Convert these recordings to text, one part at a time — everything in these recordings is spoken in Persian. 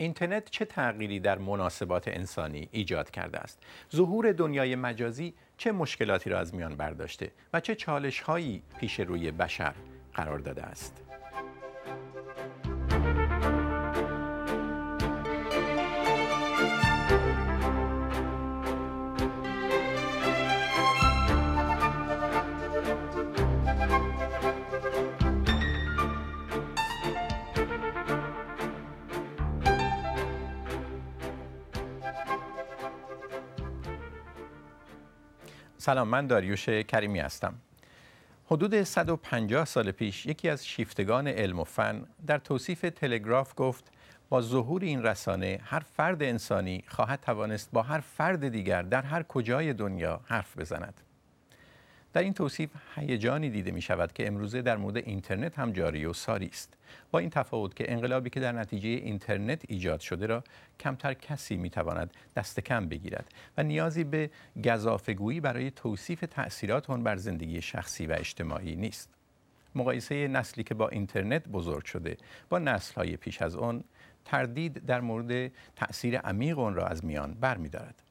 اینترنت چه تغییری در مناسبات انسانی ایجاد کرده است ظهور دنیای مجازی چه مشکلاتی را از میان برداشته و چه چالش هایی پیش روی بشر قرار داده است سلام من داریوش کریمی هستم حدود 150 سال پیش یکی از شیفتگان علم و فن در توصیف تلگراف گفت با ظهور این رسانه هر فرد انسانی خواهد توانست با هر فرد دیگر در هر کجای دنیا حرف بزند در این توصیف هیجانی دیده می شود که امروزه در مورد اینترنت هم جاری و ساری است با این تفاوت که انقلابی که در نتیجه اینترنت ایجاد شده را کمتر کسی می تواند دست کم بگیرد و نیازی به گذافگویی برای توصیف تاثیرات آن بر زندگی شخصی و اجتماعی نیست مقایسه نسلی که با اینترنت بزرگ شده با نسل پیش از آن تردید در مورد تاثیر عمیق آن را از میان برمیدارد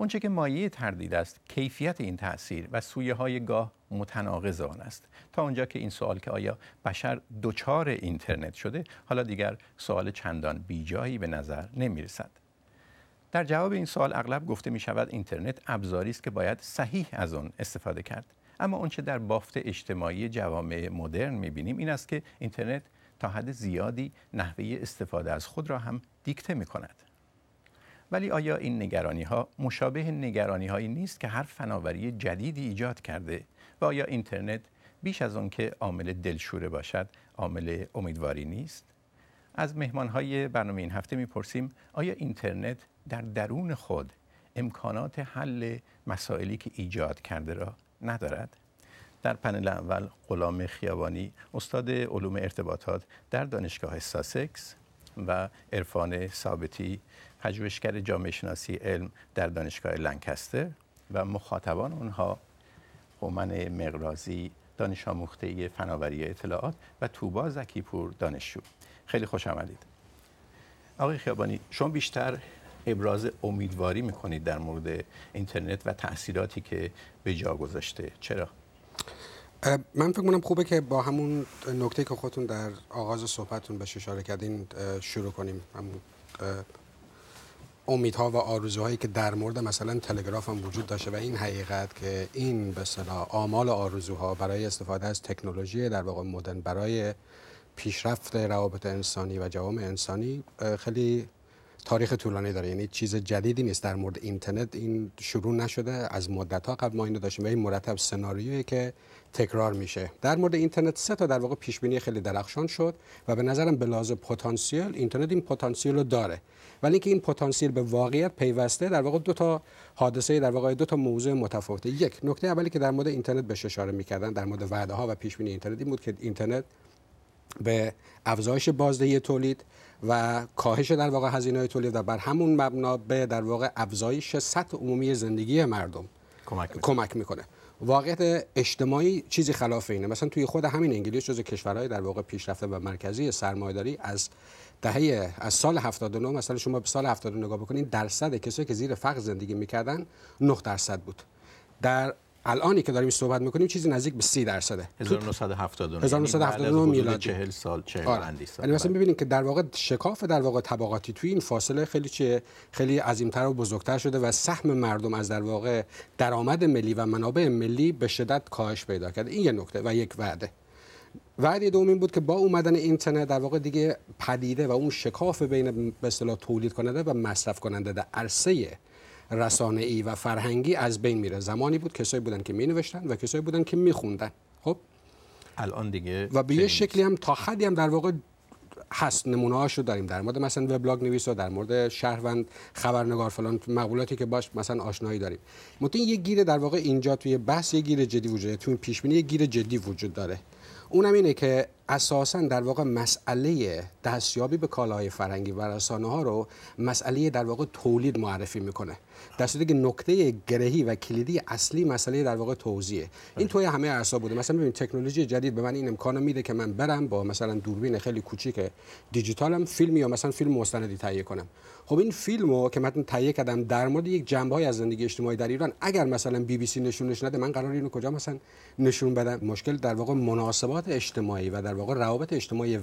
اونچه که مایه تردید است کیفیت این تاثیر و سویه های گاه متناقض آن است تا آنجا که این سوال که آیا بشر دچار اینترنت شده حالا دیگر سوال چندان بیجایی به نظر نمی رسد در جواب این سوال اغلب گفته می شود اینترنت ابزاری است که باید صحیح از آن استفاده کرد اما اونچه در بافت اجتماعی جوامع مدرن می بینیم این است که اینترنت تا حد زیادی نحوه استفاده از خود را هم دیکته می کند ولی آیا این نگرانی ها مشابه نگرانی هایی نیست که هر فناوری جدیدی ایجاد کرده و آیا اینترنت بیش از آن که عامل دلشوره باشد عامل امیدواری نیست از مهمان های برنامه این هفته میپرسیم آیا اینترنت در درون خود امکانات حل مسائلی که ایجاد کرده را ندارد در پنل اول غلام خیابانی استاد علوم ارتباطات در دانشگاه ساسکس و عرفان ثابتی پژوهشگر جامعه شناسی علم در دانشگاه لنکستر و مخاطبان اونها قومن مقرازی دانش آموخته فناوری اطلاعات و توبا زکیپور دانشجو خیلی خوش آمدید آقای خیابانی شما بیشتر ابراز امیدواری میکنید در مورد اینترنت و تاثیراتی که به جا گذاشته چرا من فکر کنم خوبه که با همون نکته که خودتون در آغاز صحبتتون به اشاره کردین شروع کنیم امیدها و آرزوهایی که در مورد مثلا تلگراف هم وجود داشته و این حقیقت که این به صلاح آمال آرزوها برای استفاده از تکنولوژی در واقع مدرن برای پیشرفت روابط انسانی و جوام انسانی خیلی تاریخ طولانی داره یعنی چیز جدیدی نیست در مورد اینترنت این شروع نشده از مدت ها قبل ما اینو داشتیم و این مرتب سناریویی که تکرار میشه در مورد اینترنت سه تا در واقع پیش بینی خیلی درخشان شد و به نظرم به لحاظ پتانسیل اینترنت این پتانسیل رو داره ولی که این پتانسیل به واقعیت پیوسته در واقع دو تا حادثه در واقع دو تا موضوع متفاوته یک نکته اولی که در مورد اینترنت به اشاره میکردن در مورد وعده ها و پیش بینی اینترنت این بود که اینترنت به افزایش بازدهی تولید و کاهش در واقع هزینه تولید و بر همون مبنا به در واقع افزایش سطح عمومی زندگی مردم کمک میکنه, کمک واقعیت اجتماعی چیزی خلاف اینه مثلا توی خود همین انگلیس جز کشورهای در واقع پیشرفته و مرکزی سرمایه‌داری از دهه از سال 79 مثلا شما به سال 79 نگاه بکنید درصد کسایی که زیر فقر زندگی میکردن 9 درصد بود در الانی که داریم صحبت میکنیم چیزی نزدیک به 30 درصده 1979 1979 یعنی میلادی 40 سال 40 سال آره. یعنی مثلا بله. ببینید که در واقع شکاف در واقع طبقاتی توی این فاصله خیلی چیه خیلی عظیمتر و بزرگتر شده و سهم مردم از در واقع درآمد ملی و منابع ملی به شدت کاهش پیدا کرده این یه نکته و یک وعده وعده دوم این بود که با اومدن اینترنت در واقع دیگه پدیده و اون شکاف بین به تولید کننده و مصرف کننده در عرصه رسانه ای و فرهنگی از بین میره زمانی بود کسایی بودن که می نوشتن و کسایی بودن که می خوندن خب الان دیگه و به یه شکلی هم تا حدی هم در واقع هست نمونه هاشو داریم در مورد مثلا وبلاگ نویس و در مورد شهروند خبرنگار فلان مقولاتی که باش مثلا آشنایی داریم متین یه گیره در واقع اینجا توی بحث یه گیر جدی وجود توی پیش بینی یه گیر جدی وجود داره اونم اینه که اساسا در واقع مسئله دستیابی به کالاهای فرنگی و رسانه ها رو مسئله در واقع تولید معرفی میکنه در که نکته گرهی و کلیدی اصلی مسئله در واقع توزیعه این بله. توی همه اعصاب بوده مثلا ببین تکنولوژی جدید به من این امکان میده که من برم با مثلا دوربین خیلی کوچیک دیجیتالم فیلم یا مثلا فیلم مستندی تهیه کنم خب این فیلمو که من تهیه کردم در مورد یک جنبه از زندگی اجتماعی در ایران اگر مثلا بی بی سی نشونش نده من قرار اینو کجا مثلا نشون بدم مشکل در واقع مناسبات اجتماعی و در واقع روابط اجتماعی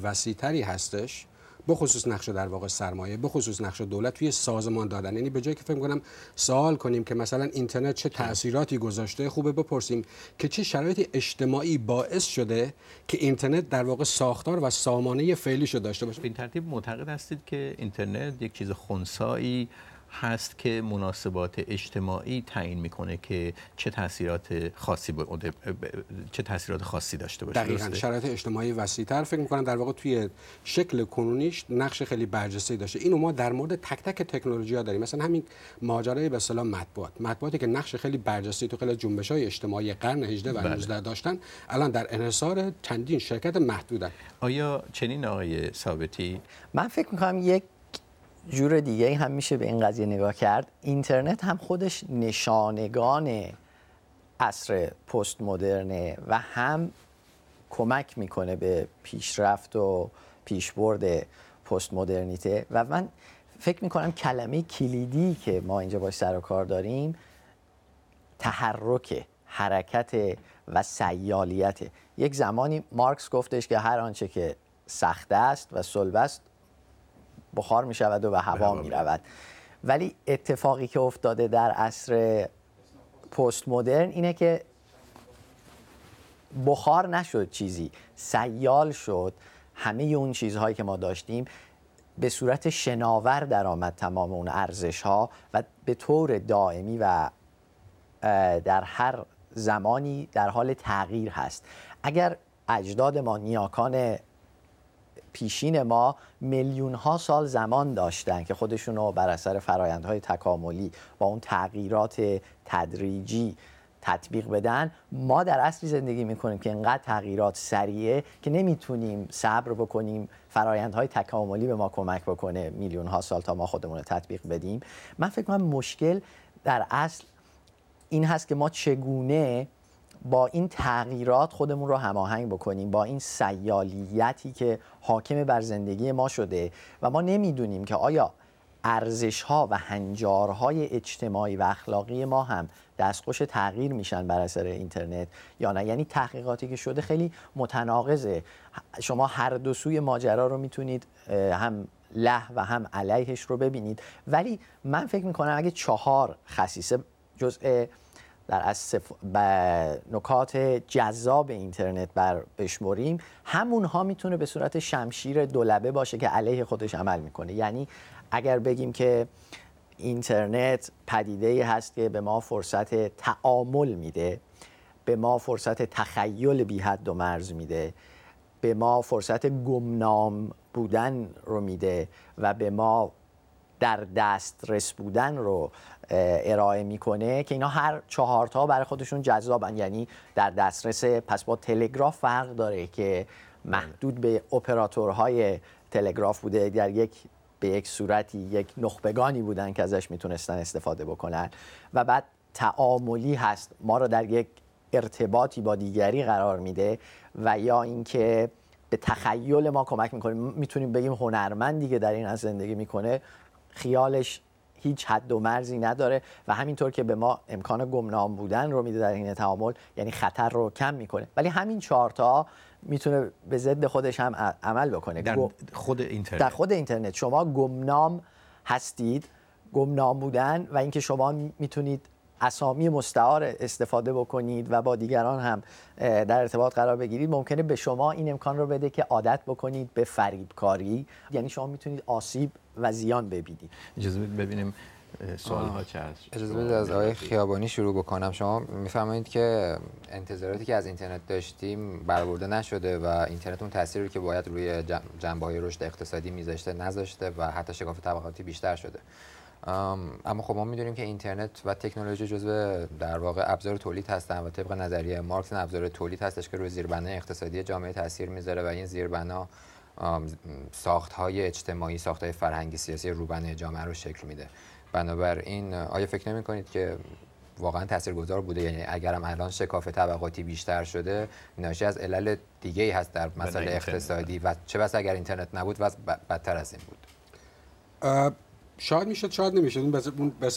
هستش بخصوص نقش در واقع سرمایه بخصوص نقش دولت توی سازمان دادن یعنی به جای که فکر کنم سوال کنیم که مثلا اینترنت چه تاثیراتی گذاشته خوبه بپرسیم که چه شرایط اجتماعی باعث شده که اینترنت در واقع ساختار و سامانه شده داشته باشه به این ترتیب معتقد هستید که اینترنت یک چیز خونسایی هست که مناسبات اجتماعی تعیین میکنه که چه تاثیرات خاصی ب... چه تاثیرات خاصی داشته باشه درسته؟ شرایط اجتماعی وسیع تر فکر میکنم در واقع توی شکل کنونیش نقش خیلی برجسته داشته اینو ما در مورد تک تک تکنولوژی ها داریم مثلا همین ماجرای به اصطلاح مطبوعات مطبوعاتی که نقش خیلی برجسته تو خیلی جنبش های اجتماعی قرن 18 و 19 بله. داشتن الان در انحصار چندین شرکت محدودن آیا چنین آقای ثابتی من فکر میکنم یک جور دیگه هم میشه به این قضیه نگاه کرد اینترنت هم خودش نشانگان عصر پست مدرنه و هم کمک میکنه به پیشرفت و پیشبرد پست مدرنیته و من فکر میکنم کلمه کلیدی که ما اینجا باش سر و کار داریم تحرک حرکت و سیالیت یک زمانی مارکس گفتش که هر آنچه که سخت است و صلب است بخار می شود و به هوا می رود ولی اتفاقی که افتاده در عصر پست مدرن اینه که بخار نشد چیزی سیال شد همه اون چیزهایی که ما داشتیم به صورت شناور درآمد تمام اون ارزش ها و به طور دائمی و در هر زمانی در حال تغییر هست اگر اجداد ما نیاکان پیشین ما میلیون ها سال زمان داشتن که خودشون رو بر اثر فرایندهای تکاملی با اون تغییرات تدریجی تطبیق بدن ما در اصلی زندگی میکنیم که انقدر تغییرات سریعه که نمیتونیم صبر بکنیم فرایندهای تکاملی به ما کمک بکنه میلیون ها سال تا ما خودمون رو تطبیق بدیم من فکر کنم مشکل در اصل این هست که ما چگونه با این تغییرات خودمون رو هماهنگ بکنیم با این سیالیتی که حاکم بر زندگی ما شده و ما نمیدونیم که آیا ارزش ها و هنجارهای اجتماعی و اخلاقی ما هم دستخوش تغییر میشن بر اثر اینترنت یا نه یعنی تحقیقاتی که شده خیلی متناقضه شما هر دو سوی ماجرا رو میتونید هم له و هم علیهش رو ببینید ولی من فکر میکنم اگه چهار خصیصه جزء در از نکات جذاب اینترنت بر بشمریم همونها میتونه به صورت شمشیر دولبه باشه که علیه خودش عمل میکنه یعنی اگر بگیم که اینترنت پدیده هست که به ما فرصت تعامل میده به ما فرصت تخیل بی حد و مرز میده به ما فرصت گمنام بودن رو میده و به ما در دسترس بودن رو ارائه میکنه که اینا هر چهارتا برای خودشون جذابن یعنی در دسترس پس با تلگراف فرق داره که محدود به اپراتورهای تلگراف بوده در یک به یک صورتی یک نخبگانی بودن که ازش میتونستن استفاده بکنن و بعد تعاملی هست ما رو در یک ارتباطی با دیگری قرار میده و یا اینکه به تخیل ما کمک میکنه میتونیم بگیم هنرمندی که در این از زندگی میکنه خیالش هیچ حد و مرزی نداره و همینطور که به ما امکان گمنام بودن رو میده در این تعامل یعنی خطر رو کم میکنه ولی همین چهار تا میتونه به ضد خودش هم عمل بکنه در خود اینترنت در خود اینترنت شما گمنام هستید گمنام بودن و اینکه شما میتونید اسامی مستعار استفاده بکنید و با دیگران هم در ارتباط قرار بگیرید ممکنه به شما این امکان رو بده که عادت بکنید به فریبکاری یعنی شما میتونید آسیب و زیان ببینیم اجازه ببینیم سوال ها چه اجازه بدید از آقای خیابانی شروع بکنم شما میفهمید که انتظاراتی که از اینترنت داشتیم برآورده نشده و اینترنت اون تاثیری رو که باید روی جنبه های رشد اقتصادی میذاشته نذاشته و حتی شکاف طبقاتی بیشتر شده اما خب ما میدونیم که اینترنت و تکنولوژی جزو در واقع ابزار تولید هستن و طبق نظریه مارکس ابزار تولید هستش که روی زیربنای اقتصادی جامعه تاثیر میذاره و این زیربنا ساخت های اجتماعی ساخت های فرهنگی سیاسی روبن جامعه رو شکل میده بنابراین آیا فکر نمی کنید که واقعا تاثیرگذار بوده یعنی اگرم الان شکاف طبقاتی بیشتر شده ناشی از علل دیگه ای هست در مسئله بله، اقتصادی و چه بس اگر اینترنت نبود و بدتر از این بود شاید میشد شاید نمیشد اون به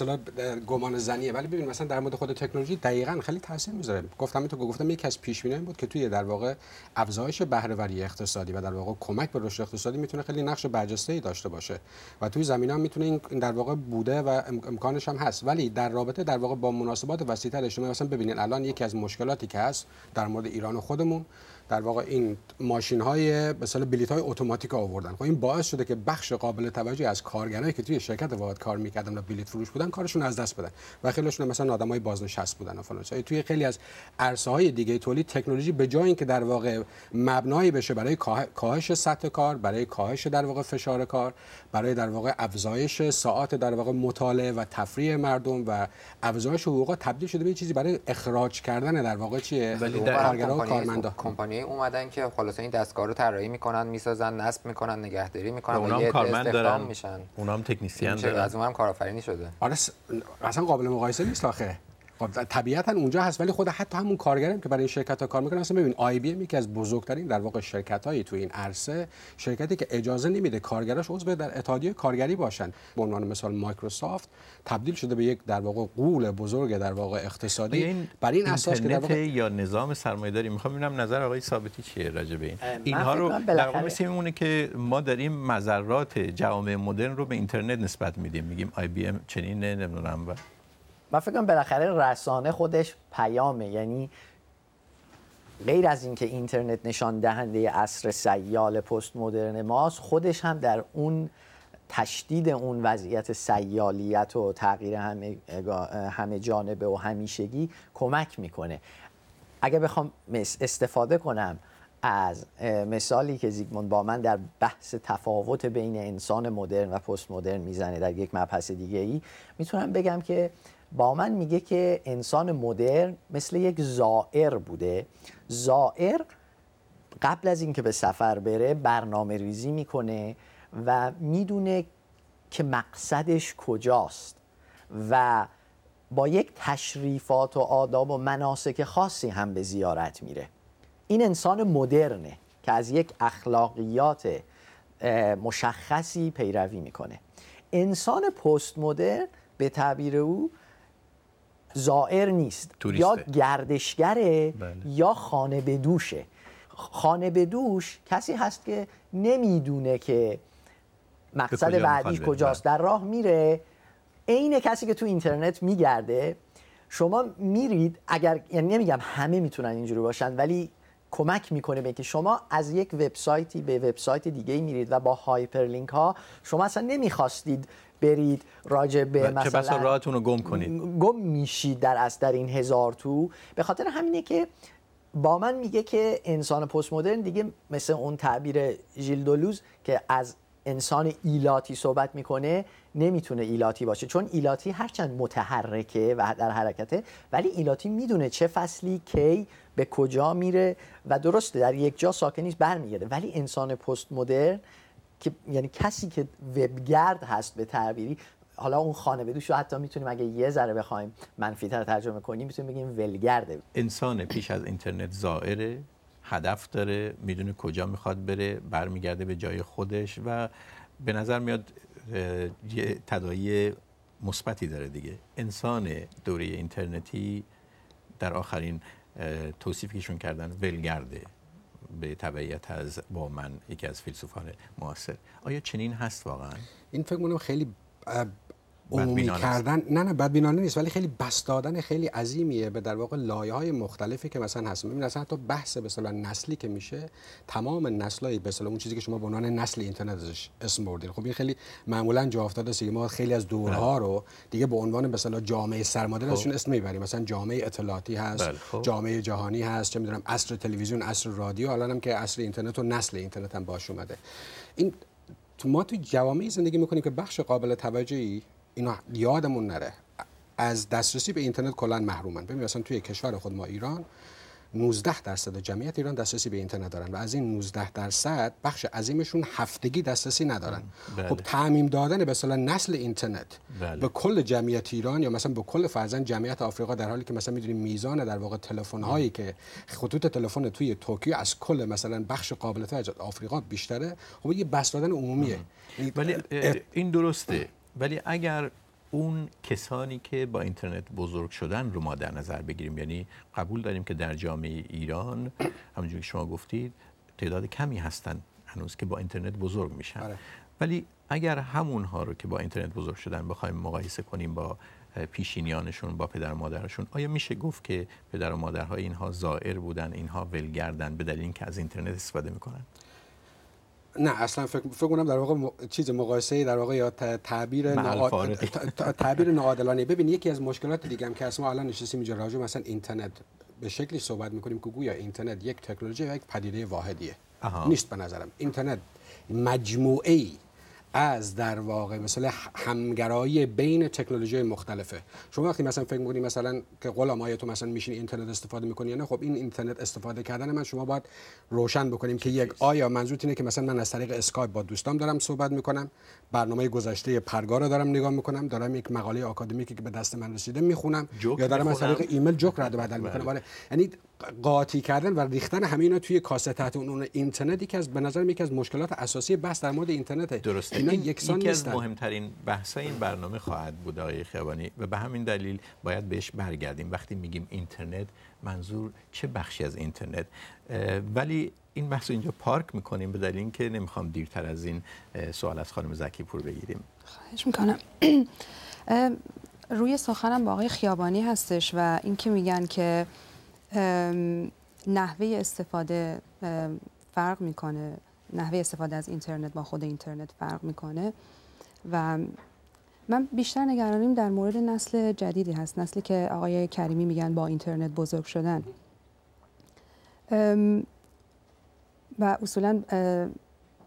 گمان زنیه ولی ببین مثلا در مورد خود تکنولوژی دقیقا خیلی تاثیر میذاره گفتم تو گفتم یکی از پیش بود که توی در واقع افزایش بهرهوری اقتصادی و در واقع کمک به رشد اقتصادی میتونه خیلی نقش برجسته ای داشته باشه و توی زمین میتونه این در واقع بوده و امکانش هم هست ولی در رابطه در واقع با مناسبات تر اجتماعی مثلا ببینید الان یکی از مشکلاتی که هست در مورد ایران و خودمون در واقع این ماشین های مثلا بلیت های اتوماتیک آوردن خب این باعث شده که بخش قابل توجهی از کارگرایی که توی شرکت واحد کار میکردن و بلیت فروش بودن کارشون از دست بدن و خیلیشون مثلا آدمای بازنشست بودن و فلان توی خیلی از عرصه های دیگه تولید تکنولوژی به جای اینکه در واقع مبنایی بشه برای کاهش سطح کار برای کاهش در واقع فشار کار برای در واقع افزایش ساعات در واقع مطالعه و تفریح مردم و افزایش حقوق تبدیل شده به چیزی برای اخراج کردن در واقع چیه کارگرا و کارمندا خب، کمپانی اومدن که خلاصه این دستگاه رو طراحی میکنن میسازن نصب میکنن نگهداری میکنن خب و یه کارمند دارن میشن اونام تکنسین دارن از اونم کارآفرینی شده آره اصلا قابل مقایسه نیست آخه خب طبیعتا اونجا هست ولی خود حتی همون کارگرم که برای این شرکت ها کار میکنه اصلا ببین آی بی یکی از بزرگترین در واقع شرکت هایی تو این عرصه شرکتی که اجازه نمیده کارگراش عضو در اتحادیه کارگری باشن به عنوان مثال مایکروسافت تبدیل شده به یک در واقع قول بزرگ در واقع اقتصادی این برای این اساس که در واقع یا نظام سرمایه‌داری میخوام ببینم نظر آقای ثابتی چیه راجع به این اینها رو در واقع میمونه که ما داریم مذرات جامعه مدرن رو به اینترنت نسبت میدیم میگیم آی بی چنین نمیدونم من فکر بالاخره رسانه خودش پیامه یعنی غیر از اینکه اینترنت نشان دهنده اصر سیال پست مدرن ماست خودش هم در اون تشدید اون وضعیت سیالیت و تغییر همه, همه جانبه و همیشگی کمک میکنه اگه بخوام استفاده کنم از مثالی که زیگموند با من در بحث تفاوت بین انسان مدرن و پست مدرن میزنه در یک مبحث دیگه ای میتونم بگم که با من میگه که انسان مدرن مثل یک زائر بوده زائر قبل از اینکه به سفر بره برنامه ریزی میکنه و میدونه که مقصدش کجاست و با یک تشریفات و آداب و مناسک خاصی هم به زیارت میره این انسان مدرنه که از یک اخلاقیات مشخصی پیروی میکنه انسان پست مدرن به تعبیر او زائر نیست یا گردشگره بله. یا خانه به دوشه خانه به دوش کسی هست که نمیدونه که مقصد بعدی کجاست بله. در راه میره عین کسی که تو اینترنت میگرده شما میرید اگر یعنی نمیگم همه میتونن اینجوری باشن ولی کمک میکنه به که شما از یک وبسایتی به وبسایت دیگه میرید و با هایپرلینک ها شما اصلا نمیخواستید برید راجع به مثلا چه راهتون رو گم کنید گم میشید در از در این هزار تو به خاطر همینه که با من میگه که انسان پست مدرن دیگه مثل اون تعبیر ژیل دولوز که از انسان ایلاتی صحبت میکنه نمیتونه ایلاتی باشه چون ایلاتی هرچند متحرکه و در حرکته ولی ایلاتی میدونه چه فصلی کی به کجا میره و درسته در یک جا ساکن نیست برمیگرده ولی انسان پست مدرن که یعنی کسی که وبگرد هست به تعبیری حالا اون خانه بدوش رو حتی میتونیم اگه یه ذره بخوایم منفی ترجمه کنیم میتونیم بگیم ولگرده انسان پیش از اینترنت زائره هدف داره میدونه کجا میخواد بره برمیگرده به جای خودش و به نظر میاد یه تدایی مثبتی داره دیگه انسان دوره اینترنتی در آخرین توصیفی کهشون کردن ولگرده به تبعیت از با من یکی از فیلسوفان معاصر آیا چنین هست واقعا این فکر میکنم خیلی عمومی کردن نه نه بدبینانه نیست ولی خیلی بس دادن خیلی عظیمیه به در واقع لایه های مختلفی که مثلا هست ببین مثلا حتی بحث به نسلی که میشه تمام نسلای به اون چیزی که شما به عنوان نسل اینترنت ازش اسم بردین خب این خیلی معمولا جا افتاده است ما خیلی از دورها بله. رو دیگه به عنوان به جامعه سرمایه خب. ازشون اسم میبریم مثلا جامعه اطلاعاتی هست بله، خب. جامعه جهانی هست چه میدونم عصر تلویزیون عصر رادیو الان هم که عصر اینترنت و نسل اینترنت هم باش اومده این ما تو جوامعی زندگی میکنیم که بخش قابل توجهی اینا یادمون نره از دسترسی به اینترنت کلا محرومن ببین مثلا توی کشور خود ما ایران 19 درصد جمعیت ایران دسترسی به اینترنت دارن و از این 19 درصد بخش عظیمشون هفتگی دسترسی ندارن بله. خب تعمیم دادن مثلا نسل اینترنت بله. به کل جمعیت ایران یا مثلا به کل فرزن جمعیت آفریقا در حالی که مثلا میدونیم میزان در واقع تلفن هایی که خطوط تلفن توی توکیو از کل مثلا بخش قابل توجه آفریقا بیشتره خب یه بس دادن عمومیه ولی یعنی این درسته ولی اگر اون کسانی که با اینترنت بزرگ شدن رو ما در نظر بگیریم یعنی قبول داریم که در جامعه ایران همونجوری که شما گفتید تعداد کمی هستن هنوز که با اینترنت بزرگ میشن بله. ولی اگر همونها رو که با اینترنت بزرگ شدن بخوایم مقایسه کنیم با پیشینیانشون با پدر و مادرشون آیا میشه گفت که پدر و مادرها اینها زائر بودن اینها ولگردن به دلیل اینکه از اینترنت استفاده میکنن نه اصلا فکر فکر کنم در واقع چیز مقایسه در واقع یا تعبیر نعاد... تعبیر ببین یکی از مشکلات دیگه هم که از الان نشستیم اینجا راجو مثلا اینترنت به شکلی صحبت میکنیم که گویا اینترنت یک تکنولوژی و یک پدیده واحدیه نیست به نظرم اینترنت مجموعه ای از در واقع مثلا همگرایی بین تکنولوژی مختلفه شما وقتی مثلا فکر می‌کنید مثلا که غلام تو مثلا میشین اینترنت استفاده می‌کنی یا نه خب این اینترنت استفاده کردن من شما باید روشن بکنیم که یک آیا منظورت اینه که مثلا من از طریق اسکایپ با دوستام دارم صحبت می‌کنم، برنامه گذشته پرگار رو دارم نگاه میکنم دارم یک مقاله آکادمیکی که به دست من رسیده می‌خونم یا دارم از طریق ایمیل جوک رد بدل می‌کنم بله. آره. یعنی قاطی کردن و ریختن همه اینا توی کاسه تحت اون اون اینترنتی که از به نظر یکی از مشکلات اساسی بس در مورد اینترنته درسته اینا این یکسان یکی از مهمترین بحثای این برنامه خواهد بود آقای خیابانی و به همین دلیل باید بهش برگردیم وقتی میگیم اینترنت منظور چه بخشی از اینترنت ولی این بحث اینجا پارک میکنیم به دلیل اینکه نمیخوام دیرتر از این سوال از خانم زکی پور بگیریم خواهش میکنم روی سخنم با آقای خیابانی هستش و اینکه میگن که نحوه استفاده فرق میکنه نحوه استفاده از اینترنت با خود اینترنت فرق میکنه و من بیشتر نگرانیم در مورد نسل جدیدی هست نسلی که آقای کریمی میگن با اینترنت بزرگ شدن و اصولا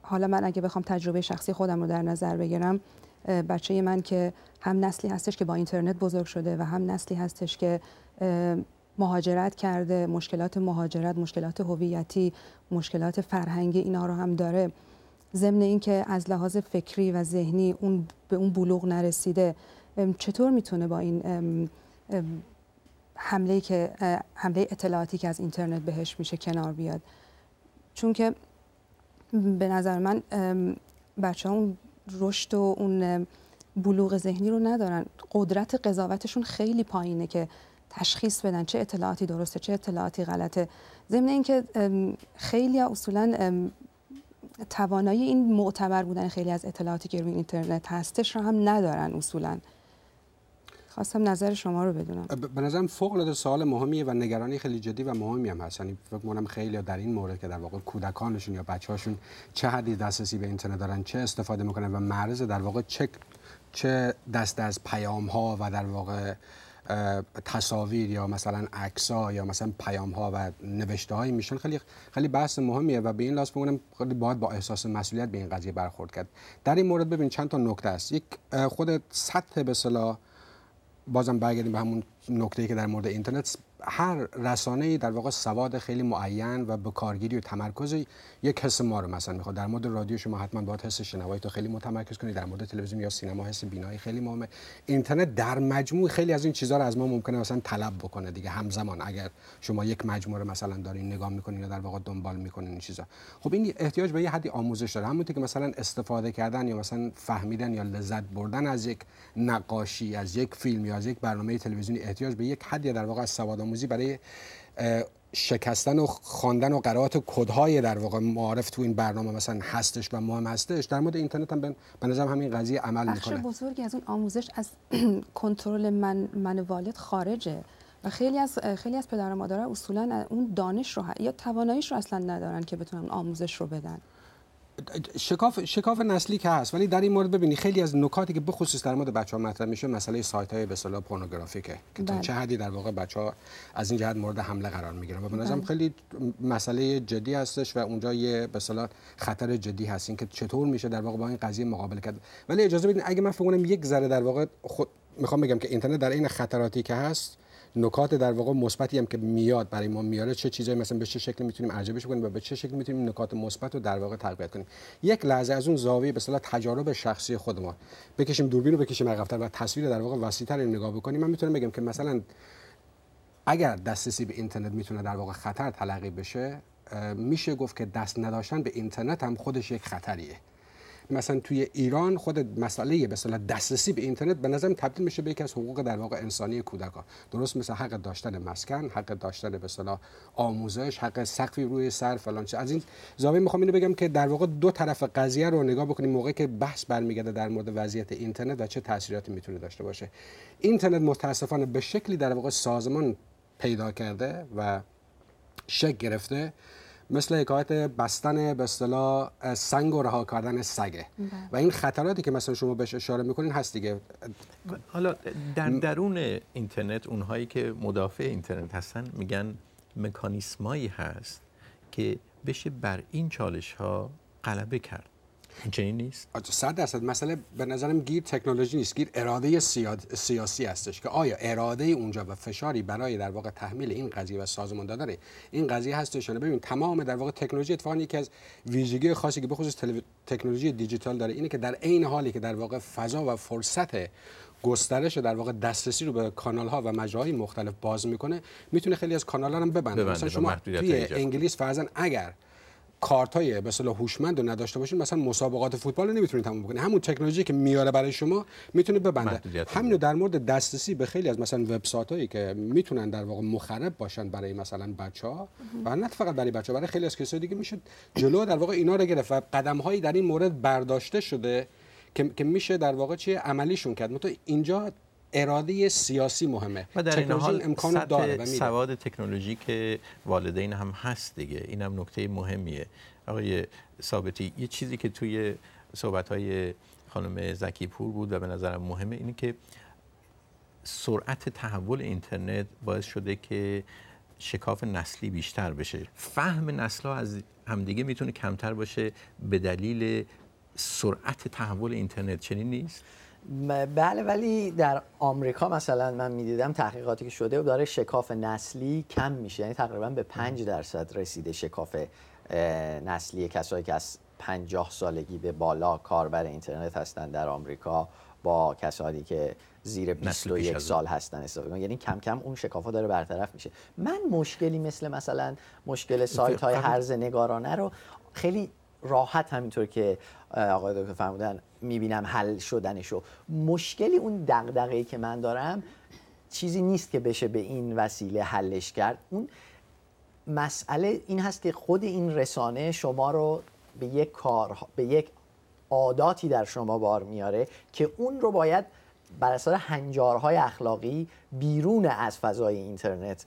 حالا من اگه بخوام تجربه شخصی خودم رو در نظر بگیرم بچه من که هم نسلی هستش که با اینترنت بزرگ شده و هم نسلی هستش که مهاجرت کرده مشکلات مهاجرت مشکلات هویتی مشکلات فرهنگی اینها رو هم داره ضمن اینکه از لحاظ فکری و ذهنی اون به اون بلوغ نرسیده چطور میتونه با این حمله که حمله اطلاعاتی که از اینترنت بهش میشه کنار بیاد چون که به نظر من بچه ها اون رشد و اون بلوغ ذهنی رو ندارن قدرت قضاوتشون خیلی پایینه که تشخیص بدن چه اطلاعاتی درسته چه اطلاعاتی غلطه ضمن اینکه خیلی اصولا توانایی این معتبر بودن خیلی از اطلاعاتی که روی اینترنت هستش رو هم ندارن اصولا خواستم نظر شما رو بدونم به نظرم فوق العاده سوال مهمیه و نگرانی خیلی جدی و مهمی هم هست یعنی فکر می‌کنم خیلی در این مورد که در واقع کودکانشون یا بچه‌هاشون چه حدی دسترسی به اینترنت دارن چه استفاده میکنن و معرض در واقع چه چه دست از پیام و در واقع تصاویر یا مثلا ها یا مثلا پیام ها و های میشن خیلی خیلی بحث مهمیه و به این لازم بگم خیلی باید با احساس مسئولیت به این قضیه برخورد کرد در این مورد ببین چند تا نکته است یک خود سطح به صلاح بازم برگردیم به همون نکته که در مورد اینترنت هر رسانه در واقع سواد خیلی معین و به کارگیری و تمرکز یک حس ما رو مثلا میخواد در مورد رادیو شما حتما باید حس شنوایی تو خیلی متمرکز کنید در مورد تلویزیون یا سینما حس بینایی خیلی مهمه اینترنت در مجموع خیلی از این چیزها رو از ما ممکنه مثلا طلب بکنه دیگه همزمان اگر شما یک مجموعه رو مثلا دارین نگاه میکنین یا در واقع دنبال میکنین این چیزا خب این احتیاج به یه حدی آموزش داره همونطور که مثلا استفاده کردن یا مثلا فهمیدن یا لذت بردن از یک نقاشی از یک فیلم یا از یک برنامه تلویزیونی احتیاج به یک حدی در واقع از سواد آموزی برای شکستن و خواندن و قرائت کدهای در واقع معارف تو این برنامه مثلا هستش و مهم هستش در مورد اینترنت هم به نظرم همین قضیه عمل میکنه بخش بزرگی از اون آموزش از کنترل من من والد خارجه و خیلی از خیلی از پدر و مادرها اصولا اون دانش رو یا تواناییش رو اصلا ندارن که بتونن آموزش رو بدن شکاف شکاف نسلی که هست ولی در این مورد ببینی خیلی از نکاتی که بخصوص در مورد بچه ها مطرح میشه مسئله سایت های به اصطلاح پورنوگرافیکه که تا بله. چه حدی در واقع بچه ها از این جهت مورد حمله قرار میگیرن و به نظرم بله. خیلی مسئله جدی هستش و اونجا یه به اصطلاح خطر جدی هست که چطور میشه در واقع با این قضیه مقابله کرد ولی اجازه بدید اگه من فکر کنم یک ذره در واقع خود میخوام بگم که اینترنت در این خطراتی که هست نکات در واقع مثبتی هم که میاد برای ما میاره چه چیزایی مثلا به چه شکل میتونیم عجبش کنیم و به چه شکل میتونیم نکات مثبت رو در واقع تقویت کنیم یک لحظه از اون زاویه به اصطلاح تجارب شخصی خود ما بکشیم دوربین رو بکشیم عقب‌تر و تصویر در واقع وسیع‌تر نگاه بکنیم من میتونم بگم که مثلا اگر دسترسی به اینترنت میتونه در واقع خطر تلقی بشه میشه گفت که دست نداشتن به اینترنت هم خودش یک خطریه مثلا توی ایران خود مسئله به دسترسی به اینترنت به نظرم تبدیل میشه به یکی از حقوق در واقع انسانی کودکان درست مثل حق داشتن مسکن حق داشتن به آموزش حق سقفی روی سر فلان چه از این زاویه میخوام اینو بگم که در واقع دو طرف قضیه رو نگاه بکنیم موقعی که بحث برمیگرده در مورد وضعیت اینترنت و چه تاثیراتی میتونه داشته باشه اینترنت متاسفانه به شکلی در واقع سازمان پیدا کرده و شک گرفته مثل حکایت بستن به اصطلاح سنگ و رها کردن سگه بله. و این خطراتی که مثلا شما بهش اشاره میکنین هست دیگه حالا در درون اینترنت اونهایی که مدافع اینترنت هستن میگن مکانیسمایی هست که بشه بر این چالش ها غلبه کرد چنین نیست صد درصد مسئله به نظرم گیر تکنولوژی نیست گیر اراده سیاسی هستش که آیا اراده اونجا و فشاری برای در واقع تحمیل این قضیه و سازمان دادن این قضیه هستش ببین تمام در واقع تکنولوژی اتفاقی یکی از ویژگی خاصی که به خصوص تکنولوژی دیجیتال داره اینه که در عین حالی که در واقع فضا و فرصت گسترش در واقع دسترسی رو به کانال ها و مجراهای مختلف باز میکنه میتونه خیلی از کانال ها هم ببنده, ببنده. مثلا شما توی انگلیس فرضاً اگر کارت های به اصطلاح هوشمند رو نداشته باشین مثلا مسابقات فوتبال رو نمیتونید تموم بکنید همون تکنولوژی که میاره برای شما میتونه ببنده همینو در مورد دسترسی به خیلی از مثلا وبسایت هایی که میتونن در واقع مخرب باشن برای مثلا بچه ها و نه فقط برای بچه ها برای خیلی از کسایی دیگه میشه جلو در واقع اینا رو گرفت و قدم هایی در این مورد برداشته شده که, میشه در واقع چیه عملیشون کرد مثلا اینجا اراده سیاسی مهمه و در این حال امکان سواد تکنولوژی که والدین هم هست دیگه اینم نکته مهمیه آقای ثابتی یه چیزی که توی صحبت خانم زکی پور بود و به نظرم مهمه اینه که سرعت تحول اینترنت باعث شده که شکاف نسلی بیشتر بشه فهم نسل ها از همدیگه میتونه کمتر باشه به دلیل سرعت تحول اینترنت چنین نیست بله ولی در آمریکا مثلا من میدیدم تحقیقاتی که شده و داره شکاف نسلی کم میشه یعنی تقریبا به 5 درصد رسیده شکاف نسلی کسایی که از 50 سالگی به بالا کاربر اینترنت هستن در آمریکا با کسانی که زیر 21 سال هستن استفاده یعنی کم کم اون شکاف داره برطرف میشه من مشکلی مثل مثلا مشکل سایت های هرز نگارانه رو خیلی راحت همینطور که آقای دکتر فرمودن میبینم حل شدنشو مشکلی اون دغدغه‌ای که من دارم چیزی نیست که بشه به این وسیله حلش کرد اون مسئله این هست که خود این رسانه شما رو به یک کار به یک عاداتی در شما بار میاره که اون رو باید بر اساس هنجارهای اخلاقی بیرون از فضای اینترنت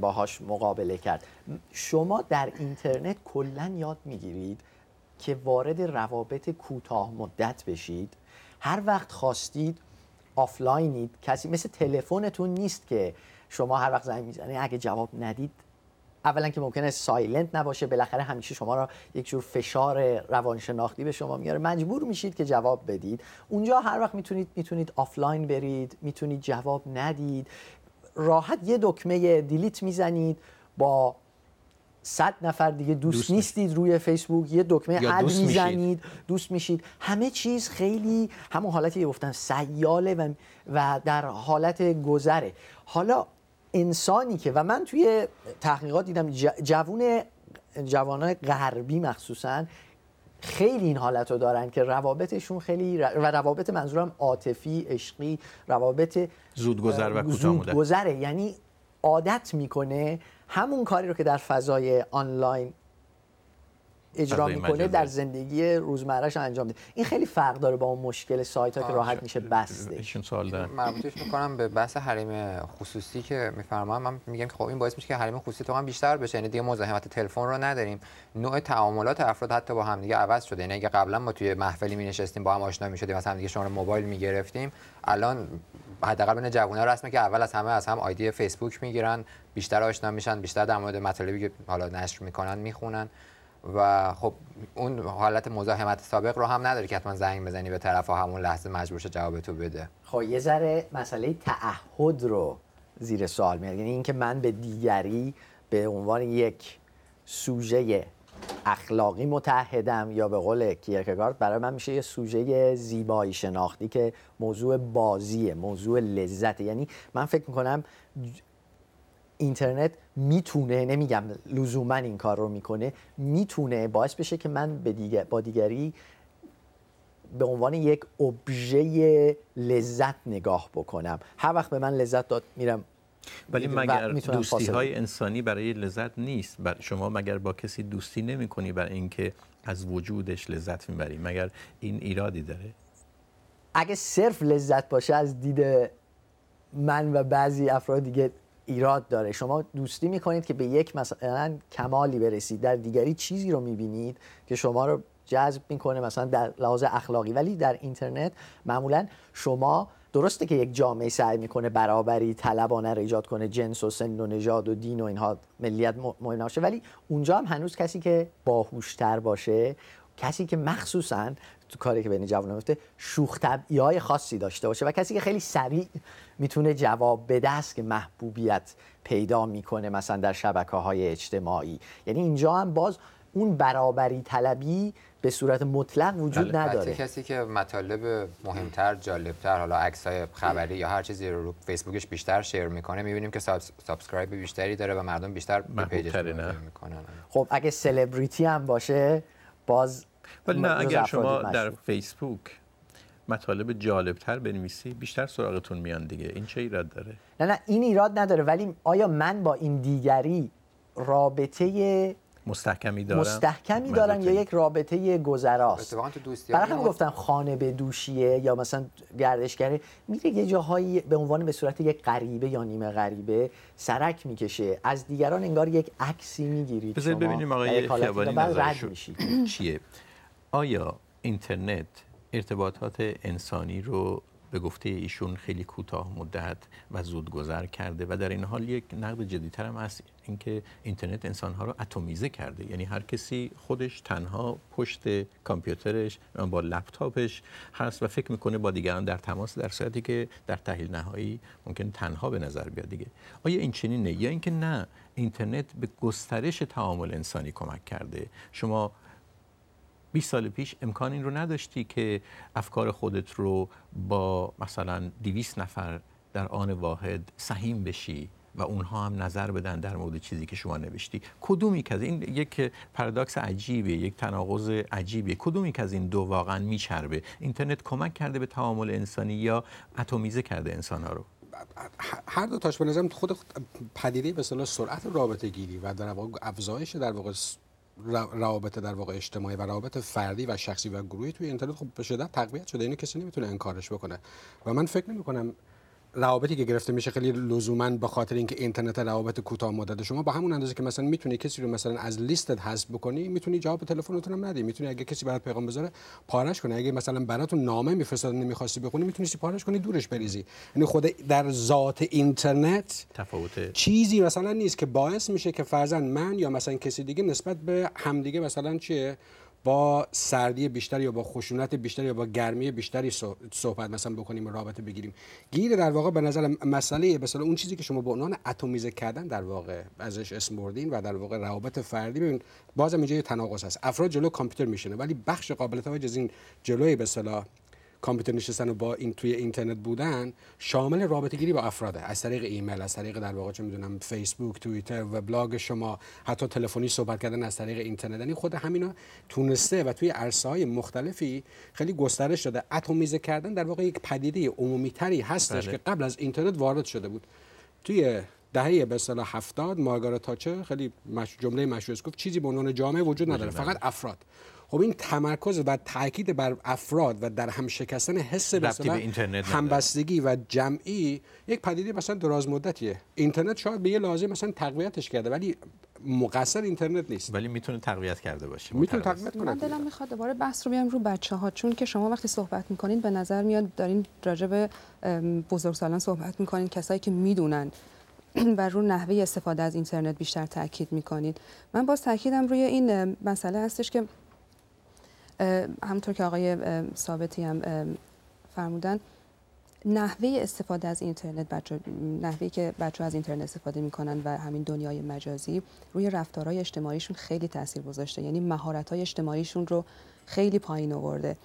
باهاش مقابله کرد شما در اینترنت کلا یاد میگیرید که وارد روابط کوتاه مدت بشید هر وقت خواستید آفلاینید کسی مثل تلفنتون نیست که شما هر وقت زنگ میزنه اگه جواب ندید اولا که ممکنه سایلنت نباشه بالاخره همیشه شما را یک جور فشار روانشناختی به شما میاره مجبور میشید که جواب بدید اونجا هر وقت میتونید میتونید آفلاین برید میتونید جواب ندید راحت یه دکمه دیلیت میزنید با صد نفر دیگه دوست, نیستید روی فیسبوک یه دکمه اد میزنید دوست میشید همه چیز خیلی همون حالتی گفتن سیاله و و در حالت گذره حالا انسانی که و من توی تحقیقات دیدم جوون جوانای غربی مخصوصا خیلی این حالت رو دارن که روابطشون خیلی و روابط منظورم عاطفی عشقی روابط زودگذر و گذره یعنی عادت میکنه همون کاری رو که در فضای آنلاین اجرا میکنه در زندگی روزمرهش انجام میده این خیلی فرق داره با اون مشکل سایت ها که راحت میشه بستش مربوطش میکنم به بحث حریم خصوصی که میفرمایم من میگم که خب این باعث میشه که حریم خصوصی تو هم بیشتر بشه یعنی دیگه مزاحمت تلفن رو نداریم نوع تعاملات افراد حتی با همدیگه عوض شده یعنی اگه قبلا ما توی محفلی می با هم آشنا می شدیم از هم دیگه موبایل می الان حداقل بین جوونا رسمه که اول از همه از هم آیدی فیسبوک میگیرن بیشتر آشنا میشن بیشتر در مورد مطالبی که حالا نشر میکنن میخونن و خب اون حالت مزاحمت سابق رو هم نداره که حتما زنگ بزنی به طرف و همون لحظه مجبور شه جواب تو بده خب یه ذره مسئله تعهد رو زیر سوال میاد یعنی اینکه من به دیگری به عنوان یک سوژه اخلاقی متحدم یا به قول کیرکگارد برای من میشه یه سوژه زیبایی شناختی که موضوع بازیه موضوع لذته یعنی من فکر میکنم اینترنت میتونه نمیگم لزوما این کار رو میکنه میتونه باعث بشه که من به با دیگری به عنوان یک ابژه لذت نگاه بکنم هر وقت به من لذت داد میرم ولی مگر دوستی های انسانی برای لذت نیست شما مگر با کسی دوستی نمی کنی برای اینکه از وجودش لذت میبری مگر این ایرادی داره اگه صرف لذت باشه از دید من و بعضی افراد دیگه ایراد داره شما دوستی کنید که به یک مثلا کمالی برسید در دیگری چیزی رو میبینید که شما رو جذب میکنه مثلا در لحاظ اخلاقی ولی در اینترنت معمولا شما درسته که یک جامعه سعی میکنه برابری طلبانه را ایجاد کنه جنس و سن و نژاد و دین و اینها ملیت مهم نباشه ولی اونجا هم هنوز کسی که باهوشتر باشه کسی که مخصوصا تو کاری که بین جوان میفته شوخ های خاصی داشته باشه و کسی که خیلی سریع میتونه جواب بده که محبوبیت پیدا میکنه مثلا در شبکه های اجتماعی یعنی اینجا هم باز اون برابری طلبی به صورت مطلق وجود نداره کسی که مطالب مهمتر جالبتر حالا عکس های خبری یا هر چیزی رو, فیسبوکش بیشتر شیر میکنه میبینیم که ساب، سابسکرایب بیشتری داره و مردم بیشتر به پیجش میکنن خب اگه سلبریتی هم باشه باز ولی نه اگر شما در فیسبوک مطالب جالبتر بنویسی بیشتر سراغتون میان دیگه این چه ایراد داره نه نه این ایراد نداره ولی آیا من با این دیگری رابطه مستحکمی دارن مستحکمی دارن یا یک رابطه گذراست برای هم گفتم خانه به دوشیه یا مثلا گردشگری میره یه جاهایی به عنوان به صورت یک غریبه یا نیمه غریبه سرک میکشه از دیگران انگار یک عکسی میگیرید بذارید ببینیم آقای خیابانی نظرشون چیه آیا اینترنت ارتباطات انسانی رو به گفته ایشون خیلی کوتاه مدت و زود گذر کرده و در این حال یک نقد جدیتر هم هست اینکه اینترنت انسانها رو اتمیزه کرده یعنی هر کسی خودش تنها پشت کامپیوترش با لپتاپش هست و فکر میکنه با دیگران در تماس در صورتی که در تحلیل نهایی ممکن تنها به نظر بیاد دیگه آیا این نه؟ یا اینکه نه اینترنت به گسترش تعامل انسانی کمک کرده شما 20 سال پیش امکان این رو نداشتی که افکار خودت رو با مثلا 200 نفر در آن واحد سهیم بشی و اونها هم نظر بدن در مورد چیزی که شما نوشتی کدومی که از این یک پرداکس عجیبه یک تناقض عجیبه کدومی که از این دو واقعا میچربه اینترنت کمک کرده به تعامل انسانی یا اتمیزه کرده انسانها رو هر دو تاش به نظرم خود, پدیده به سرعت رابطه گیری و در واقع افزایش در واقع روابط در واقع اجتماعی و روابط فردی و شخصی و گروهی توی اینترنت خب به شدت تقویت شده اینو کسی نمیتونه انکارش بکنه و من فکر نمی کنم روابطی که گرفته میشه خیلی لزوما به خاطر اینکه اینترنت روابط کوتاه مدت شما با همون اندازه که مثلا میتونی کسی رو مثلا از لیستت حذف بکنی میتونی جواب تلفنتون هم ندی میتونی اگه کسی برات پیغام بذاره پارش کنی اگه مثلا براتون نامه میفرستاد نمیخواستی بخونی میتونستی پارش کنی دورش بریزی یعنی خود در ذات اینترنت تفاوت چیزی مثلا نیست که باعث میشه که فرزن من یا مثلا کسی دیگه نسبت به همدیگه مثلا چیه با سردی بیشتر یا با خشونت بیشتر یا با گرمی بیشتری صحبت مثلا بکنیم و رابطه بگیریم گیر در واقع به نظر مسئله مثلا اون چیزی که شما به عنوان اتمیزه کردن در واقع ازش اسم بردین و در واقع روابط فردی ببین بازم اینجا یه تناقض هست افراد جلو کامپیوتر میشینه ولی بخش قابل توجه از این جلوی به کامپیوتر نشستن و با این توی اینترنت بودن شامل رابطه گیری با افراده از طریق ایمیل از طریق در واقع چه میدونم فیسبوک توییتر و بلاگ شما حتی تلفنی صحبت کردن از طریق اینترنت یعنی خود همینا تونسته و توی عرصه های مختلفی خیلی گسترش داده اتمیزه کردن در واقع یک پدیده عمومی تری هستش بله. که قبل از اینترنت وارد شده بود توی دهه به اصطلاح 70 مارگارت تاچه خیلی مش... جمله مشهور گفت چیزی به عنوان جامعه وجود نداره فقط افراد خب این تمرکز و تاکید بر افراد و در هم شکستن حس اینترنت همبستگی و جمعی یک پدیده مثلا دراز مدتیه اینترنت شاید به یه لازم مثلا تقویتش کرده ولی مقصر اینترنت نیست ولی میتونه تقویت کرده باشه میتونه تقویت کنه من دلم میخواد دوباره بحث رو بیام رو بچه ها چون که شما وقتی صحبت میکنین به نظر میاد دارین راجع به بزرگسالان صحبت میکنین کسایی که میدونن و رو نحوه استفاده از اینترنت بیشتر تاکید میکنین من باز تاکیدم روی این مسئله هستش که همونطور که آقای ثابتی هم فرمودن نحوه استفاده از اینترنت بچه که بچه از اینترنت استفاده میکنن و همین دنیای مجازی روی رفتارهای اجتماعیشون خیلی تاثیر گذاشته یعنی مهارت های اجتماعیشون رو خیلی پایین آورده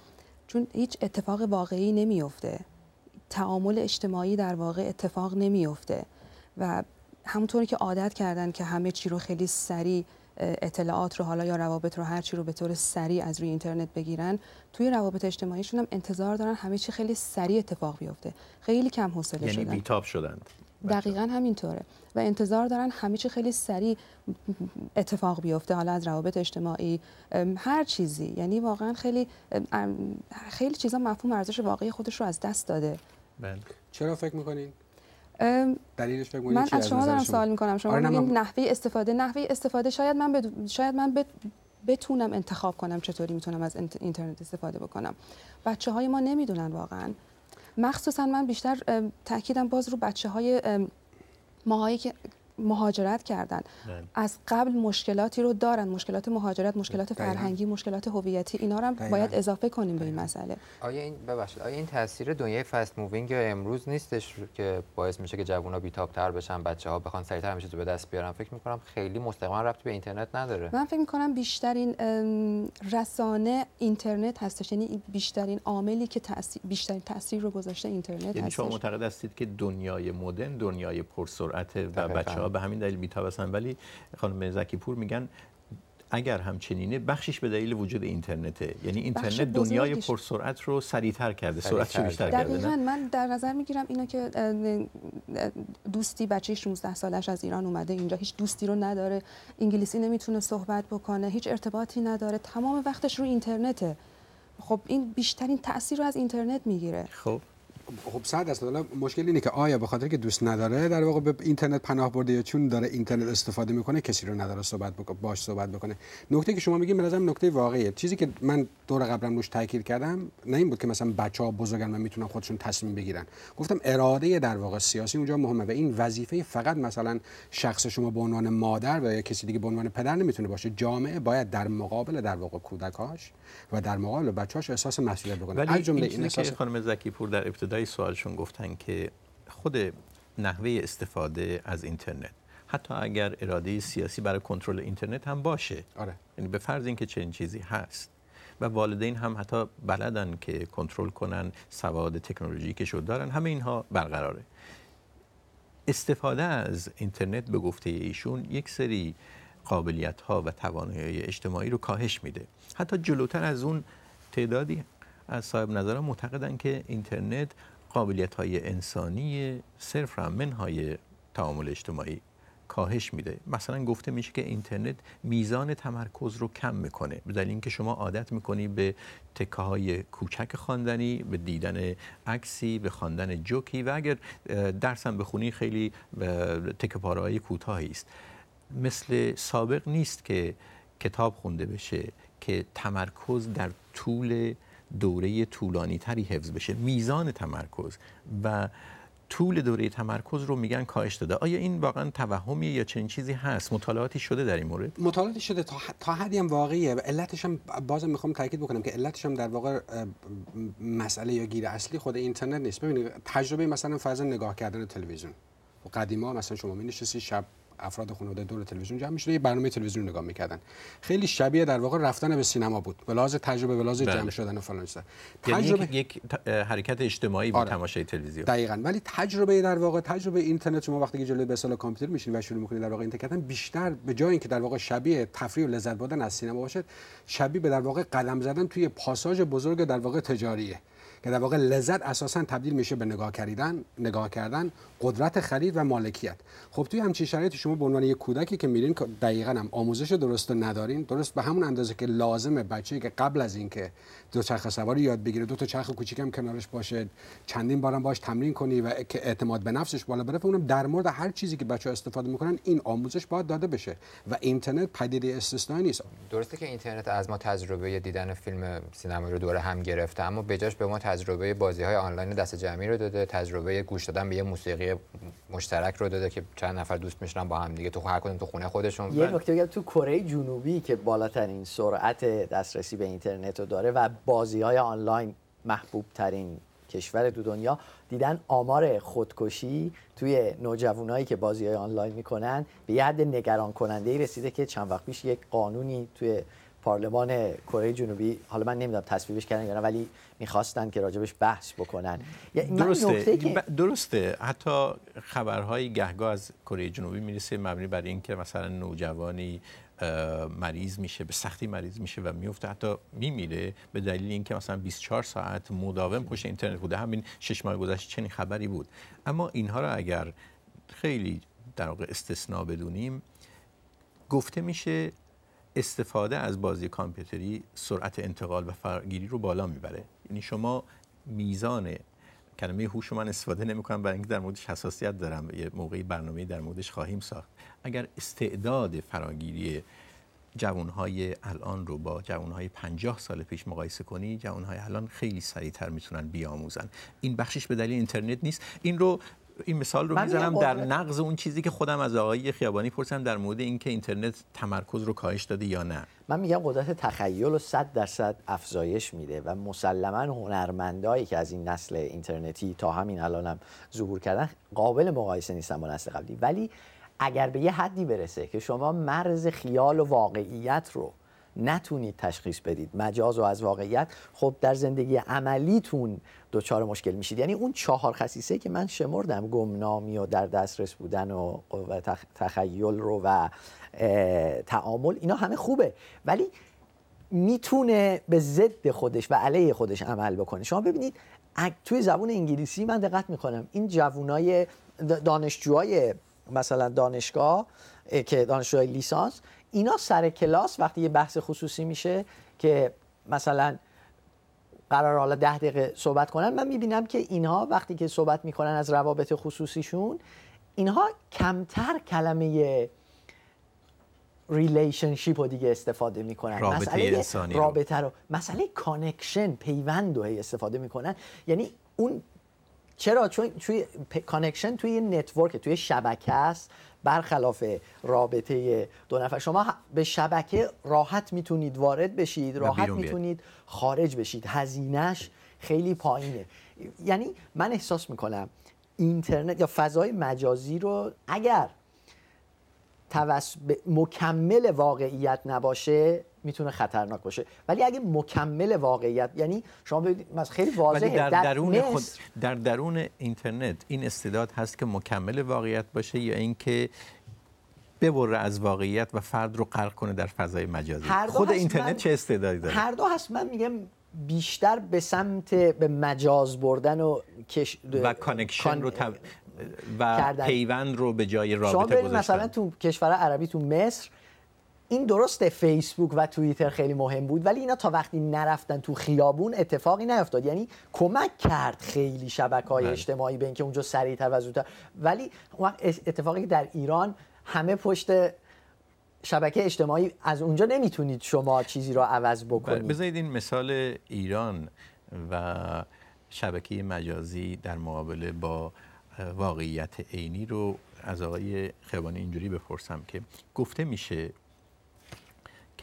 چون هیچ اتفاق واقعی نمیفته تعامل اجتماعی در واقع اتفاق نمیفته و همونطوری که عادت کردن که همه چی رو خیلی سریع اطلاعات رو حالا یا روابط رو هرچی رو به طور سریع از روی اینترنت بگیرن توی روابط اجتماعیشون هم انتظار دارن همه چی خیلی سریع اتفاق بیفته خیلی کم حوصله یعنی شدن یعنی بیتاب شدن دقیقا همینطوره و انتظار دارن همه چی خیلی سریع اتفاق بیفته حالا از روابط اجتماعی هر چیزی یعنی واقعا خیلی خیلی چیزا مفهوم ارزش واقعی خودش رو از دست داده بله. چرا فکر میکنین من از شما دارم سوال میکنم شما آره نحوی نحوه استفاده نحوه استفاده شاید من شاید من بتونم انتخاب کنم چطوری میتونم از اینترنت استفاده بکنم بچه های ما نمیدونن واقعا مخصوصا من بیشتر تاکیدم باز رو بچه های ماهایی که مهاجرت کردن از قبل مشکلاتی رو دارن مشکلات مهاجرت مشکلات فرهنگی مشکلات هویتی اینا رو باید, باید اضافه کنیم به این مسئله آیا این ببخشید آیا این تاثیر دنیای فست مووینگ امروز نیستش که باعث میشه که جوونا تر بشن ها بخوان سریعتر همه تو به دست بیارن فکر میکنم خیلی مستقیما ربطی به اینترنت نداره من فکر میکنم بیشترین رسانه اینترنت هستش یعنی بیشترین عاملی که بیشترین تاثیر رو گذاشته اینترنت یعنی هستش. شما معتقد هستید که دنیای مدرن دنیای پرسرعت و بچه به همین دلیل میتوسن ولی خانم زکی پور میگن اگر همچنینه بخشش به دلیل وجود اینترنته یعنی اینترنت دنیای پرسرعت رو سریعتر کرده سرعتش بیشتر کرده من در نظر میگیرم اینا که دوستی بچه 16 سالش از ایران اومده اینجا هیچ دوستی رو نداره انگلیسی نمیتونه صحبت بکنه هیچ ارتباطی نداره تمام وقتش رو اینترنته خب این بیشترین تاثیر رو از اینترنت میگیره خب خب صد است حالا مشکل اینه که آیا به خاطر که دوست نداره در واقع به اینترنت پناه برده یا چون داره اینترنت استفاده میکنه کسی رو نداره صحبت بکنه باش صحبت بکنه نکته که شما میگین به نکته واقعیه چیزی که من دور قبلم روش تاکید کردم نه این بود که مثلا بچه‌ها بزرگن و میتونن خودشون تصمیم بگیرن گفتم اراده در واقع سیاسی اونجا مهمه و این وظیفه فقط مثلا شخص شما به عنوان مادر و یا کسی دیگه به عنوان پدر نمیتونه باشه جامعه باید در مقابل در واقع کودکاش و در مقابل بچه‌هاش احساس مسئولیت بکنه از جمله خانم زکی پور در ابتدای سوالشون گفتن که خود نحوه استفاده از اینترنت حتی اگر اراده سیاسی برای کنترل اینترنت هم باشه آره یعنی به فرض اینکه چنین چیزی هست و والدین هم حتی بلدن که کنترل کنن سواد که شد دارن همه اینها برقراره استفاده از اینترنت به گفته ایشون یک سری قابلیت ها و توانایی اجتماعی رو کاهش میده حتی جلوتر از اون تعدادی از صاحب نظران معتقدن که اینترنت قابلیت های انسانی صرف رمن های تعامل اجتماعی کاهش میده مثلا گفته میشه که اینترنت میزان تمرکز رو کم میکنه به دلیل اینکه شما عادت میکنی به تکه های کوچک خواندنی به دیدن عکسی به خواندن جوکی و اگر هم بخونی خیلی تکه پاره کوتاهی است مثل سابق نیست که کتاب خونده بشه که تمرکز در طول دوره طولانی تری حفظ بشه میزان تمرکز و طول دوره تمرکز رو میگن کاهش داده آیا این واقعا توهمیه یا چنین چیزی هست مطالعاتی شده در این مورد مطالعاتی شده تا, حدی هم واقعیه علتش هم بازم میخوام تاکید بکنم که علتش هم در واقع مسئله یا گیر اصلی خود اینترنت نیست ببینید تجربه مثلا فرض نگاه کردن تلویزیون قدیما مثلا شما می شب افراد خانواده دور تلویزیون جمع میشدن یه برنامه تلویزیون نگاه میکردن خیلی شبیه در واقع رفتن به سینما بود به لحاظ تجربه به لحاظ بله. جمع شدن و فلان تجربه یعنی یک حرکت اجتماعی بود آره. تماشای تلویزیون دقیقاً ولی تجربه در واقع تجربه اینترنت شما وقتی که جلوی به سال کامپیوتر میشین و شروع می‌کنید در واقع اینترنت کردن بیشتر به جای اینکه در واقع شبیه تفریح و لذت بردن از سینما باشد شبیه به در واقع قدم زدن توی پاساژ بزرگ در واقع تجاریه که در واقع لذت اساسا تبدیل میشه به نگاه کردن نگاه کردن قدرت خرید و مالکیت خب توی همچین شرایطی شما به عنوان یک کودکی که میرین دقیقا هم آموزش درست ندارین درست به همون اندازه که لازمه بچه‌ای که قبل از اینکه دو چرخ سواری یاد بگیره دو تا چرخ کوچیکم کنارش باشه چندین بارم باش تمرین کنی و که اعتماد به نفسش بالا بره اونم در مورد هر چیزی که بچه استفاده میکنن این آموزش باید داده بشه و اینترنت پدیده استثنایی نیست درسته که اینترنت از ما تجربه دیدن فیلم سینمایی رو دور هم گرفته اما بجاش به ما تجربه بازی های آنلاین دست جمعی رو داده تجربه گوش دادن به یه موسیقی مشترک رو داده که چند نفر دوست میشنن با هم دیگه تو هر کدوم تو خونه خودشون یه نکته بگم تو کره جنوبی که بالاترین سرعت دسترسی به اینترنت رو داره و بازی های آنلاین محبوب ترین کشور تو دنیا دیدن آمار خودکشی توی نوجوانایی که بازی های آنلاین میکنن به یه حد نگران کننده ای رسیده که چند وقت پیش یک قانونی توی پارلمان کره جنوبی حالا من نمیدونم تصویبش کردن یا نه ولی میخواستن که راجبش بحث بکنن درسته درسته حتی خبرهای گهگاه از کره جنوبی میرسه مبنی بر اینکه مثلا نوجوانی مریض میشه به سختی مریض میشه و میفته حتی میمیره به دلیل اینکه مثلا 24 ساعت مداوم پشت اینترنت بوده همین شش ماه گذشته چنین خبری بود اما اینها را اگر خیلی در واقع استثناء بدونیم گفته میشه استفاده از بازی کامپیوتری سرعت انتقال و فرگیری رو بالا میبره یعنی شما میزان کلمه هوش من استفاده نمیکنم برای اینکه در موردش حساسیت دارم یه موقعی برنامه در موردش خواهیم ساخت اگر استعداد فراگیری جوانهای الان رو با جوانهای 50 سال پیش مقایسه کنی جوانهای الان خیلی سریعتر میتونن بیاموزن این بخشش به دلیل اینترنت نیست این رو این مثال رو میزنم در نقض اون چیزی که خودم از آقای خیابانی پرسم در مورد اینکه اینترنت تمرکز رو کاهش داده یا نه من میگم قدرت تخیل و 100 درصد افزایش میده و مسلما هنرمندایی که از این نسل اینترنتی تا همین الانم ظهور کردن قابل مقایسه نیستن با نسل قبلی ولی اگر به یه حدی برسه که شما مرز خیال و واقعیت رو نتونید تشخیص بدید مجاز و از واقعیت خب در زندگی عملیتون دچار مشکل میشید یعنی اون چهار خصیصه که من شمردم گمنامی و در دسترس بودن و تخیل رو و تعامل اینا همه خوبه ولی میتونه به ضد خودش و علیه خودش عمل بکنه شما ببینید توی زبون انگلیسی من دقت میکنم این جوونای دانشجوهای مثلا دانشگاه که دانشجوهای لیسانس اینا سر کلاس وقتی یه بحث خصوصی میشه که مثلا قرار حالا ده دقیقه صحبت کنن من میبینم که اینها وقتی که صحبت میکنن از روابط خصوصیشون اینها کمتر کلمه ریلیشنشیپ رو دیگه استفاده میکنن رابطه مسئله رابطه رو, رو. مسئله کانکشن پیوند رو استفاده میکنن یعنی اون چرا چون توی کانکشن توی نتورک توی شبکه است برخلاف رابطه دو نفر شما به شبکه راحت میتونید وارد بشید راحت میتونید خارج بشید هزینش خیلی پایینه یعنی من احساس میکنم اینترنت یا فضای مجازی رو اگر مکمل واقعیت نباشه میتونه خطرناک باشه ولی اگه مکمل واقعیت یعنی شما ببینید خیلی واضحه در, درون خود در درون اینترنت این استعداد هست که مکمل واقعیت باشه یا اینکه ببره از واقعیت و فرد رو غرق کنه در فضای مجازی خود اینترنت چه استعدادی داره هر دو هست من میگم بیشتر به سمت به مجاز بردن و کش... و کانکشن رو و کردن. پیوند رو به جای رابطه شما مثلا تو کشور عربی تو مصر این درسته فیسبوک و توییتر خیلی مهم بود ولی اینا تا وقتی نرفتن تو خیابون اتفاقی نیفتاد یعنی کمک کرد خیلی شبکه های بله. اجتماعی به اینکه اونجا سریعتر و زودتر ولی اتفاقی که در ایران همه پشت شبکه اجتماعی از اونجا نمیتونید شما چیزی را عوض بکنید بذارید این مثال ایران و شبکه مجازی در مقابله با واقعیت عینی رو از آقای خیابانی اینجوری بپرسم که گفته میشه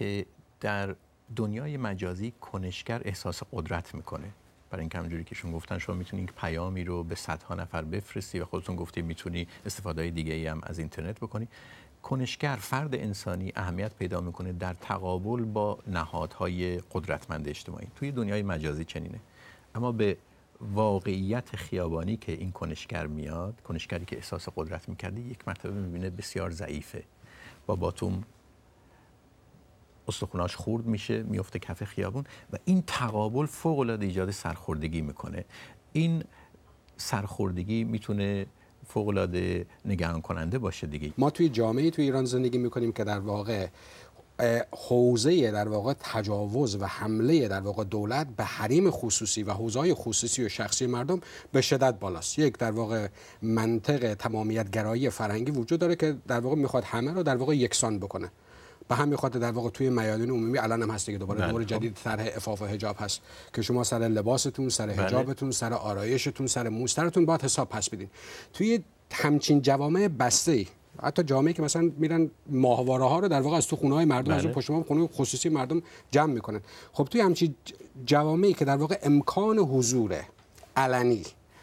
که در دنیای مجازی کنشگر احساس قدرت میکنه برای اینکه همجوری که شما گفتن شما میتونید پیامی رو به صدها نفر بفرستی و خودتون گفتی میتونی استفاده دیگه ای هم از اینترنت بکنی کنشگر فرد انسانی اهمیت پیدا میکنه در تقابل با نهادهای قدرتمند اجتماعی توی دنیای مجازی چنینه اما به واقعیت خیابانی که این کنشگر میاد کنشگری که احساس قدرت میکرده یک مرتبه میبینه بسیار ضعیفه با باتوم استخوناش خورد میشه میفته کف خیابون و این تقابل فوق العاده ایجاد سرخوردگی میکنه این سرخوردگی میتونه فوق العاده نگران کننده باشه دیگه ما توی جامعه توی ایران زندگی میکنیم که در واقع حوزه در واقع تجاوز و حمله در واقع دولت به حریم خصوصی و حوزه خصوصی و شخصی مردم به شدت بالاست یک در واقع منطق تمامیت گرایی فرهنگی وجود داره که در واقع میخواد همه رو در واقع یکسان بکنه به همین خاطر در واقع توی میادین عمومی الان هم هست که دوباره بله. دور خب. جدید طرح عفاف و حجاب هست که شما سر لباستون سر بله. حجابتون سر آرایشتون سر موسترتون باید حساب پس بدین توی همچین جوامع بسته حتی جامعه که مثلا میرن ماهواره ها رو در واقع از تو خونه های مردم از بله. پشت خونه خصوصی مردم جمع میکنن خب توی همچین جوامعی که در واقع امکان حضور علنی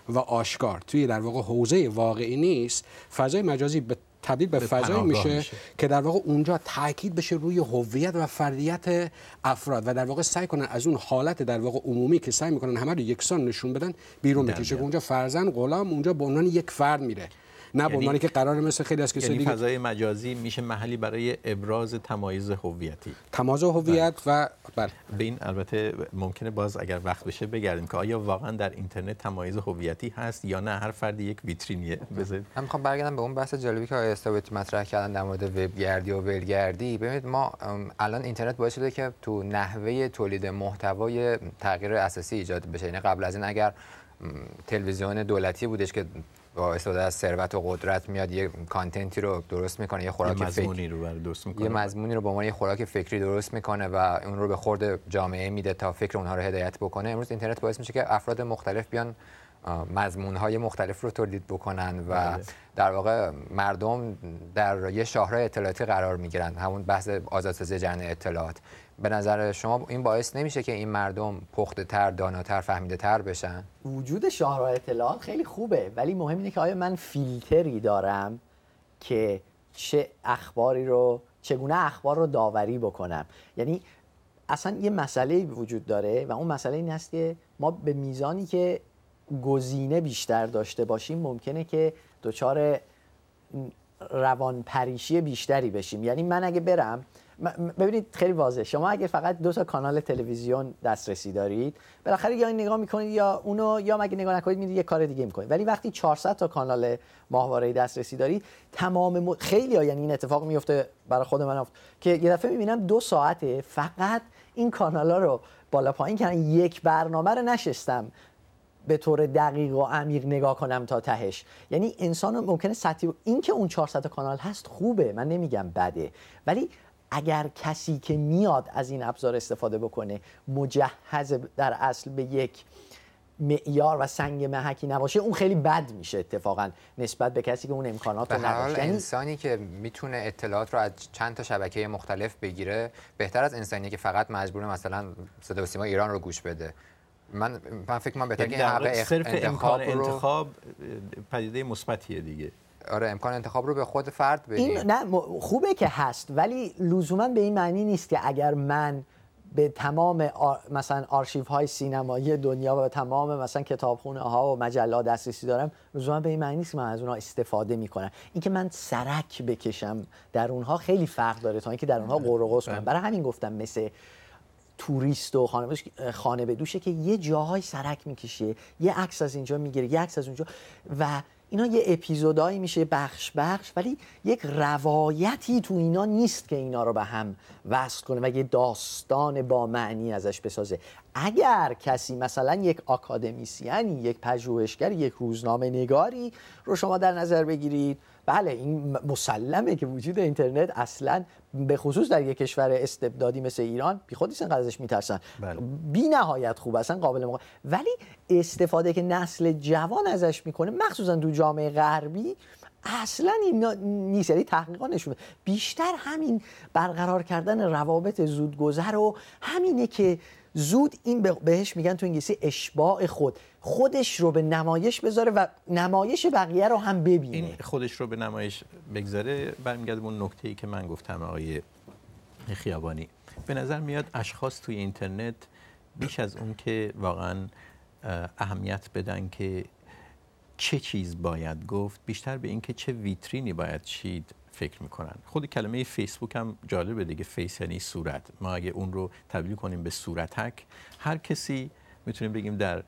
و آشکار توی در واقع حوزه واقعی نیست فضای مجازی به تبدیل به فضایی میشه, که در واقع اونجا تاکید بشه روی هویت و فردیت افراد و در واقع سعی کنن از اون حالت در واقع عمومی که سعی میکنن همه رو یکسان نشون بدن بیرون بکشه که اونجا فرزن غلام اونجا به عنوان یک فرد میره نه به یعنی عنوان که قرار مثل خیلی از کسایی یعنی فضای مجازی میشه محلی برای ابراز تمایز هویتی تمایز هویت بله. و بله به این البته ممکنه باز اگر وقت بشه بگردیم که آیا واقعا در اینترنت تمایز هویتی هست یا نه هر فردی یک ویترینیه بزنید من میخوام برگردم به اون بحث جالبی که آیا استابت مطرح کردن در مورد وبگردی و ولگردی ببینید ما الان اینترنت باعث شده که تو نحوه تولید محتوای تغییر اساسی ایجاد بشه یعنی قبل از این اگر تلویزیون دولتی بودش که با استفاده از ثروت و قدرت میاد یه کانتنتی رو درست میکنه یه خوراک یه رو درست میکنه یه مزمونی رو به عنوان یه خوراک فکری درست میکنه و اون رو به خورد جامعه میده تا فکر اونها رو هدایت بکنه امروز اینترنت باعث میشه که افراد مختلف بیان مضمون های مختلف رو تولید بکنن و بله. در واقع مردم در یه شاهره اطلاعاتی قرار میگیرن همون بحث آزادسازی جریان اطلاعات به نظر شما این باعث نمیشه که این مردم پخته تر داناتر فهمیده تر بشن وجود شاهراه اطلاع خیلی خوبه ولی مهم اینه که آیا من فیلتری دارم که چه اخباری رو چگونه اخبار رو داوری بکنم یعنی اصلا یه مسئله وجود داره و اون مسئله این هست که ما به میزانی که گزینه بیشتر داشته باشیم ممکنه که دچار روانپریشی بیشتری بشیم یعنی من اگه برم ببینید خیلی واضحه شما اگه فقط دو تا کانال تلویزیون دسترسی دارید بالاخره یا این نگاه میکنید یا اونو یا مگه نگاه نکنید میرید یه کار دیگه میکنید ولی وقتی 400 تا کانال ماهواره دسترسی دارید تمام خیلی ها یعنی این اتفاق میفته برای خود من افت. که یه دفعه میبینم دو ساعته فقط این کانال ها رو بالا پایین کردن یک برنامه رو نشستم به طور دقیق و عمیق نگاه کنم تا تهش یعنی انسان ممکنه سطحی اینکه اون 400 کانال هست خوبه من نمیگم بده ولی اگر کسی که میاد از این ابزار استفاده بکنه مجهز در اصل به یک معیار و سنگ محکی نباشه اون خیلی بد میشه اتفاقا نسبت به کسی که اون امکانات رو نداشته یعنی انسانی که میتونه اطلاعات رو از چند تا شبکه مختلف بگیره بهتر از انسانی که فقط مجبور مثلا صدا و سیما ایران رو گوش بده من من فکر من بهتر یعنی که حق انتخاب, انتخاب پدیده مثبتیه دیگه آره امکان انتخاب رو به خود فرد بدیم این نه خوبه که هست ولی لزوما به این معنی نیست که اگر من به تمام آر... مثلا آرشیو های سینمایی دنیا و به تمام مثلا کتابخونه ها و مجله دسترسی دارم لزوما به این معنی نیست که من از اونها استفاده میکنم اینکه من سرک بکشم در اونها خیلی فرق داره تا اینکه در اونها آره. قرقس کنم آره. برای همین گفتم مثل توریست و خانه, خانه دوشه که یه جاهای سرک میکشه یه عکس از اینجا میگیره یه عکس از اونجا و اینا یه اپیزودایی میشه بخش بخش ولی یک روایتی تو اینا نیست که اینا رو به هم وصل کنه و یه داستان با معنی ازش بسازه اگر کسی مثلا یک آکادمیسیانی یک پژوهشگر یک روزنامه نگاری رو شما در نظر بگیرید بله این مسلمه که وجود اینترنت اصلا به خصوص در یک کشور استبدادی مثل ایران بی خودی ازش میترسن بله. بی نهایت خوب اصلا قابل مقا... ولی استفاده که نسل جوان ازش میکنه مخصوصا تو جامعه غربی اصلا این نیست یعنی تحقیقا نشون بیشتر همین برقرار کردن روابط زودگذر و همینه که زود این بهش میگن تو انگلیسی اشباع خود خودش رو به نمایش بذاره و نمایش بقیه رو هم ببینه این خودش رو به نمایش بگذاره برمیگرده اون نکته ای که من گفتم آقای خیابانی به نظر میاد اشخاص توی اینترنت بیش از اون که واقعا اهمیت بدن که چه چیز باید گفت بیشتر به اینکه چه ویترینی باید چید فکر میکنن خود کلمه فیسبوک هم جالبه دیگه فیس یعنی صورت ما اگه اون رو تبدیل کنیم به صورتک هر کسی میتونیم بگیم در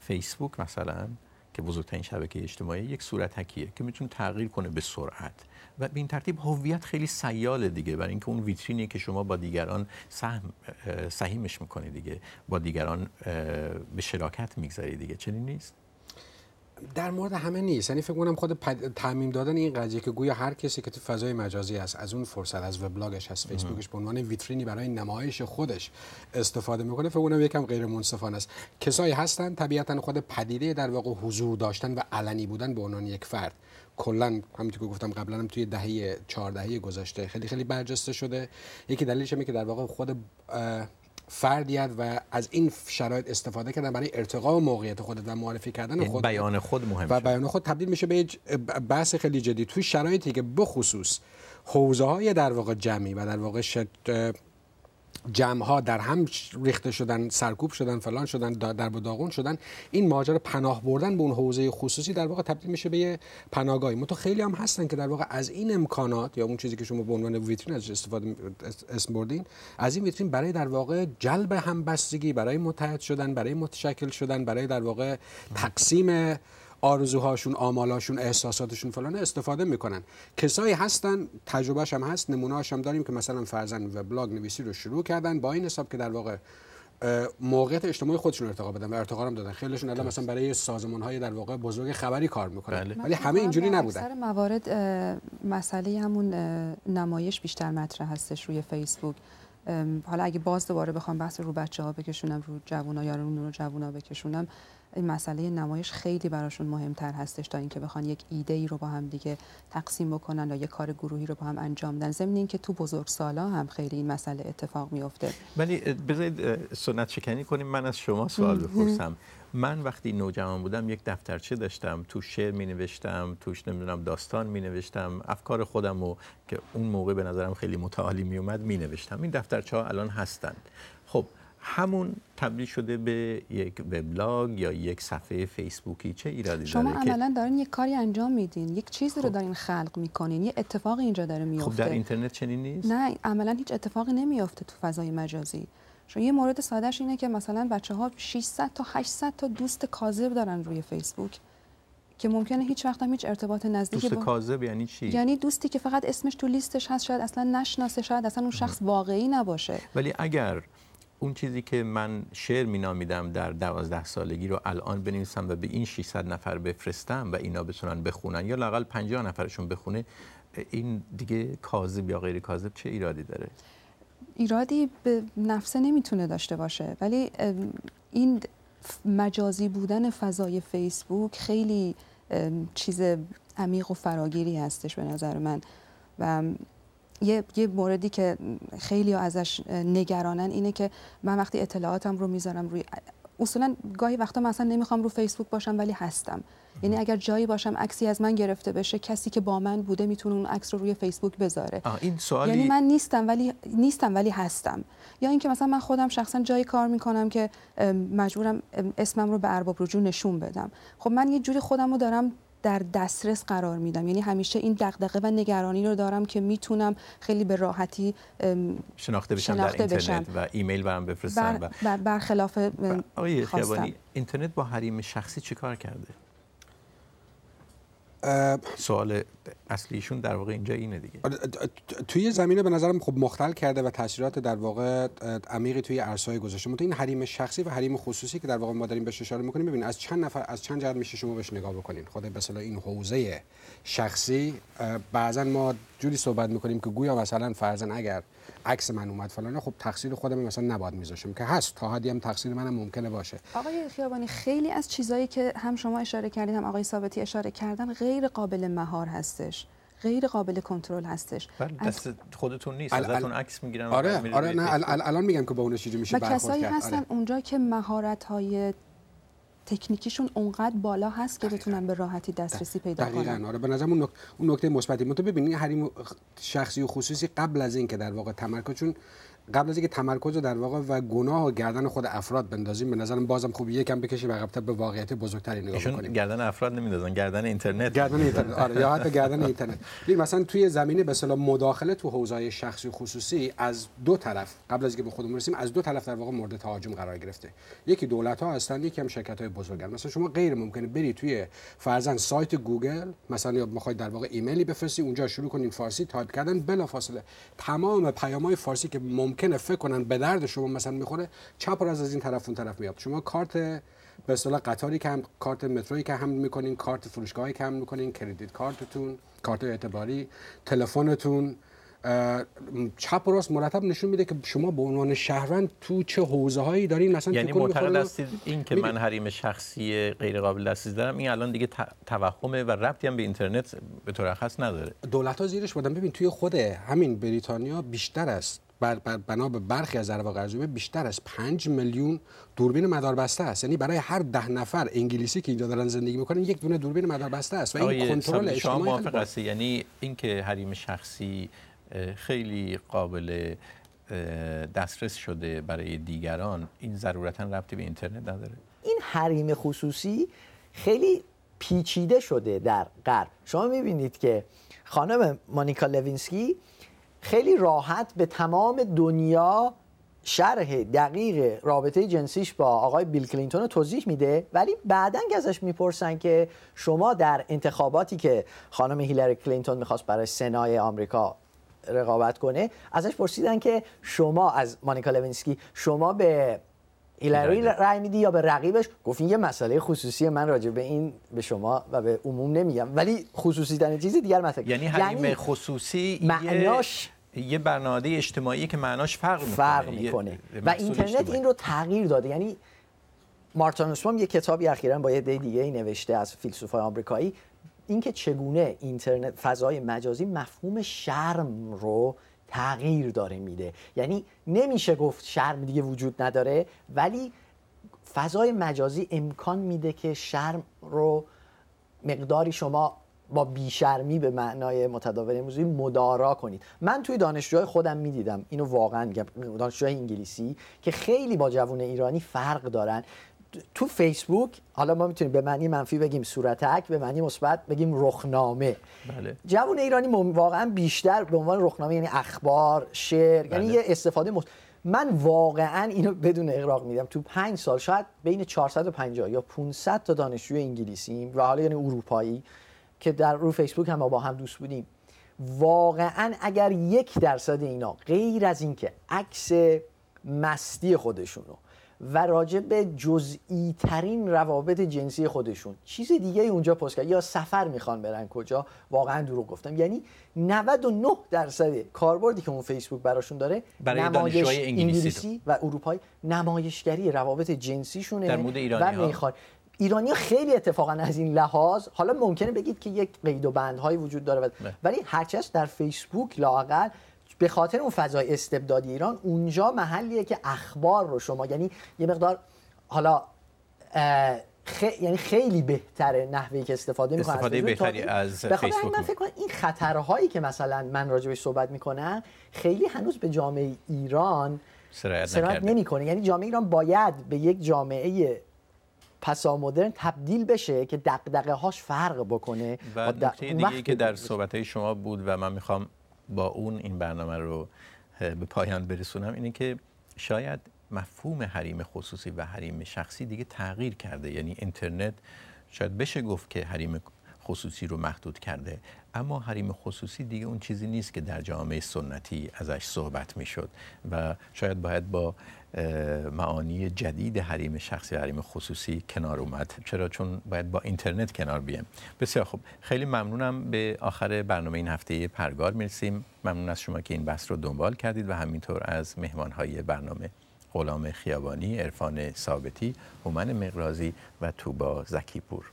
فیسبوک مثلا که بزرگترین شبکه اجتماعی یک صورتکیه که میتونه تغییر کنه به سرعت و به این ترتیب هویت خیلی سیاله دیگه برای اینکه اون ویترینی که شما با دیگران سهم سهیمش میکنی دیگه با دیگران به شراکت میگذارید دیگه چنین نیست در مورد همه نیست یعنی فکر کنم خود پد... تعمیم دادن این قضیه که گویا هر کسی که تو فضای مجازی است از اون فرصت از وبلاگش از فیسبوکش به عنوان ویترینی برای نمایش خودش استفاده میکنه فکر کنم یکم غیر منصفانه است کسایی هستن طبیعتا خود پدیده در واقع حضور داشتن و علنی بودن به عنوان یک فرد کلا همینطور که گفتم قبلا هم توی دهه 14 گذشته خیلی خیلی برجسته شده یکی دلیلش اینه که در واقع خود فردیت و از این شرایط استفاده کردن برای ارتقا موقعیت خودت و معرفی کردن یعنی خود بیان خود مهم و بیان خود تبدیل میشه به بحث خیلی جدی توی شرایطی که بخصوص حوزه های در واقع جمعی و در واقع جمع ها در هم ریخته شدن سرکوب شدن فلان شدن در داغون شدن این ماجرا پناه بردن به اون حوزه خصوصی در واقع تبدیل میشه به یه پناهگاهی متو خیلی هم هستن که در واقع از این امکانات یا اون چیزی که شما به عنوان ویترین از استفاده اسم بردین از این ویترین برای در واقع جلب همبستگی برای متحد شدن برای متشکل شدن برای در واقع تقسیم آرزوهاشون آمالاشون احساساتشون فلان استفاده میکنن کسایی هستن تجربهش هم هست نمونه هم داریم که مثلا فرزن و بلاگ نویسی رو شروع کردن با این حساب که در واقع موقعیت اجتماعی خودشون ارتقا بدن و ارتقا هم دادن خیلیشون الان مثلا برای سازمان های در واقع بزرگ خبری کار میکنن بله. ولی همه اینجوری نبودن اکثر موارد مسئله همون نمایش بیشتر مطرح هستش روی فیسبوک حالا اگه باز دوباره بخوام بحث رو بچه ها بکشونم رو ها یا رو جوونا بکشونم این مسئله نمایش خیلی براشون مهمتر هستش تا اینکه بخوان یک ایده ای رو با هم دیگه تقسیم بکنن یا یک کار گروهی رو با هم انجام بدن ضمن که تو بزرگسالا هم خیلی این مسئله اتفاق میفته ولی بذارید سنت شکنی کنیم من از شما سوال بپرسم من وقتی نوجوان بودم یک دفترچه داشتم تو شعر می نوشتم توش نمیدونم داستان می نوشتم افکار خودم رو که اون موقع به نظرم خیلی متعالی می اومد می نوشتم این دفترچه ها الان هستند خب همون تبدیل شده به یک وبلاگ یا یک صفحه فیسبوکی چه ایرادی داره شما عملا دارین یک کاری انجام میدین یک چیزی رو خب. دارین خلق میکنین یه اتفاقی اینجا داره میفته خب در اینترنت چنین نیست نه عملا هیچ اتفاقی نمیافته تو فضای مجازی چون یه مورد سادهش اینه که مثلا بچه ها 600 تا 800 تا دوست کاذب دارن روی فیسبوک که ممکنه هیچ وقت هم هیچ ارتباط نزدیک دوست با... یعنی چی یعنی دوستی که فقط اسمش تو لیستش هست شاید اصلا نشناسه شاید اصلا اون خب. شخص واقعی نباشه ولی اگر اون چیزی که من شعر مینامیدم در دوازده سالگی رو الان بنویسم و به این 600 نفر بفرستم و اینا بتونن بخونن یا لاقل 50 نفرشون بخونه این دیگه کاذب یا غیر کاذب چه ایرادی داره ایرادی به نفسه نمیتونه داشته باشه ولی این مجازی بودن فضای فیسبوک خیلی چیز عمیق و فراگیری هستش به نظر من و یه،, یه موردی که خیلی ازش نگرانن اینه که من وقتی اطلاعاتم رو میذارم روی اصولا گاهی وقتا اصلا نمیخوام رو فیسبوک باشم ولی هستم یعنی اگر جایی باشم عکسی از من گرفته بشه کسی که با من بوده میتونه اون عکس رو روی فیسبوک بذاره این سوالی... یعنی من نیستم ولی نیستم ولی هستم یا اینکه مثلا من خودم شخصا جایی کار میکنم که مجبورم اسمم رو به ارباب رجوع نشون بدم خب من یه جوری خودم رو دارم در دسترس قرار میدم یعنی همیشه این دغدغه و نگرانی رو دارم که میتونم خیلی به راحتی شناخته بشم در اینترنت و ایمیل برم بفرستم بر، برخلاف بر اینترنت با حریم شخصی چیکار کرده سوال اصلیشون در واقع اینجا اینه دیگه آره، توی زمینه به نظرم خب مختل کرده و تاثیرات در واقع عمیقی توی عرصه‌های گذاشته این حریم شخصی و حریم خصوصی که در واقع ما داریم بهش اشاره می‌کنیم ببین از چند نفر از چند جهت میشه شما بهش نگاه بکنین خود به این حوزه شخصی بعضا ما جوری صحبت می‌کنیم که گویا مثلا فرضاً اگر عکس من اومد فلان خب تقصیر خودم مثلا نباید میذاشم که هست تا حدی هم تقصیر منم ممکنه باشه آقای خیابانی خیلی از چیزایی که هم شما اشاره کردید هم آقای ثابتی اشاره کردن غیر قابل مهار هستش غیر قابل کنترل هستش بله، دست خودتون نیست ازتون عکس میگیرن آره آره نه الان میگم که با اون میشه کسایی آره. هستن اونجا که مهارت های تکنیکیشون اونقدر بالا هست که بتونن به راحتی دسترسی پیدا کنن آره به نظرم اون نکته اون نکته مثبتی من تو ببینید هر شخصی و خصوصی قبل از اینکه در واقع تمرکزشون قبل از اینکه تمرکز در واقع و گناه و گردن خود افراد بندازیم به نظرم بازم خوب یکم بکشیم عقب‌تر به واقعیت بزرگتری نگاه کنیم گردن افراد نمیندازن گردن اینترنت گردن اینترنت آره یا حتی گردن اینترنت مثلا توی زمینه به اصطلاح مداخله تو حوزه شخصی و خصوصی از دو طرف قبل از اینکه به خودمون رسیم از دو طرف در واقع مورد تهاجم قرار گرفته یکی دولت ها هستن یکی هم شرکت های بزرگن مثلا شما غیر ممکنه بری توی فرضاً سایت گوگل مثلا یا میخواید در واقع ایمیلی بفرستی اونجا شروع کنیم فارسی تایپ کردن بلافاصله تمام پیام‌های فارسی که ممکن ممکنه فکر کنن به درد شما مثلا میخوره چپ راست از این طرف اون طرف میاد شما کارت به اصطلاح قطاری که هم کارت مترویی که هم میکنین کارت فروشگاهی که هم میکنین کردیت کارتتون کارت اعتباری تلفنتون چپ و راست مرتب نشون میده که شما به عنوان شهروند تو چه حوزه هایی دارین مثلا یعنی معتقد هستید این که من حریم شخصی غیر قابل دسترسی دارم این الان دیگه توهمه و ربطی هم به اینترنت به طور خاص نداره دولت ها زیرش بودن ببین توی خود همین بریتانیا بیشتر است. بنا به برخی از ضربه بیشتر از 5 میلیون دوربین مداربسته است یعنی برای هر ده نفر انگلیسی که اینجا دارن زندگی میکنن یک دونه دوربین مداربسته است و این کنترل اجتماعی موافق یعنی اینکه حریم شخصی خیلی قابل دسترس شده برای دیگران این ضرورتا ربطی به اینترنت نداره این حریم خصوصی خیلی پیچیده شده در غرب شما میبینید که خانم مانیکا لوینسکی خیلی راحت به تمام دنیا شرح دقیق رابطه جنسیش با آقای بیل کلینتون رو توضیح میده ولی بعدا که ازش میپرسن که شما در انتخاباتی که خانم هیلری کلینتون میخواست برای سنای آمریکا رقابت کنه ازش پرسیدن که شما از مانیکا لوینسکی شما به هیلاری بله. رای میدی یا به رقیبش گفت یه مسئله خصوصی من راجع به این به شما و به عموم نمیگم ولی خصوصی دن چیزی دیگر مسئله یعنی یعنی خصوصی معناش یه برنامه اجتماعی که معناش فرق میکنه میکنه و اینترنت این رو تغییر داده یعنی مارتین اوسوام یه کتابی اخیرا با یه نوشته از فیلسوفای آمریکایی اینکه چگونه اینترنت فضای مجازی مفهوم شرم رو تغییر داره میده یعنی نمیشه گفت شرم دیگه وجود نداره ولی فضای مجازی امکان میده که شرم رو مقداری شما با بیشرمی به معنای متداول امروزی مدارا کنید من توی دانشجوهای خودم میدیدم اینو واقعا میگم دانشجوهای انگلیسی که خیلی با جوون ایرانی فرق دارن تو فیسبوک حالا ما میتونیم به معنی منفی بگیم صورتک به معنی مثبت بگیم رخنامه بله. جوان ایرانی واقعا بیشتر به عنوان رخنامه یعنی اخبار شعر یعنی بله. یعنی یه استفاده مست... من واقعا اینو بدون اقراق میدم تو پنج سال شاید بین 450 یا 500 تا دانشجوی انگلیسی و حالا یعنی اروپایی که در رو فیسبوک هم با هم دوست بودیم واقعا اگر یک درصد اینا غیر از اینکه عکس مستی خودشونو و راجع به جزئی ترین روابط جنسی خودشون چیز دیگه اونجا پست کرد یا سفر میخوان برن کجا واقعا دروغ گفتم یعنی 99 درصد کاربردی که اون فیسبوک براشون داره برای نمایش انگلیسی, و اروپایی نمایشگری روابط جنسیشونه در مورد ایرانی و میخوان ایرانی خیلی اتفاقا از این لحاظ حالا ممکنه بگید که یک قید و بندهایی وجود داره بله. ولی هرچی در فیسبوک لاقل به خاطر اون فضای استبدادی ایران اونجا محلیه که اخبار رو شما یعنی یه مقدار حالا یعنی خیلی بهتره نحوه که استفاده میکنن استفاده بهتری از فیسبوک من فکر کنم این خطرهایی که مثلا من راجبش صحبت میکنم خیلی هنوز به جامعه ایران سرایت نمیکنه یعنی جامعه ایران باید به یک جامعه پسا مدرن تبدیل بشه که دقدقه هاش فرق بکنه و که در صحبت شما بود و من میخوام با اون این برنامه رو به پایان برسونم اینه که شاید مفهوم حریم خصوصی و حریم شخصی دیگه تغییر کرده یعنی اینترنت شاید بشه گفت که حریم خصوصی رو محدود کرده اما حریم خصوصی دیگه اون چیزی نیست که در جامعه سنتی ازش صحبت میشد و شاید باید با معانی جدید حریم شخصی حریم خصوصی کنار اومد چرا چون باید با اینترنت کنار بیم بسیار خوب خیلی ممنونم به آخر برنامه این هفته پرگار میرسیم ممنون از شما که این بحث رو دنبال کردید و همینطور از مهمانهای برنامه غلام خیابانی، عرفان ثابتی، هومن مقرازی و توبا زکیپور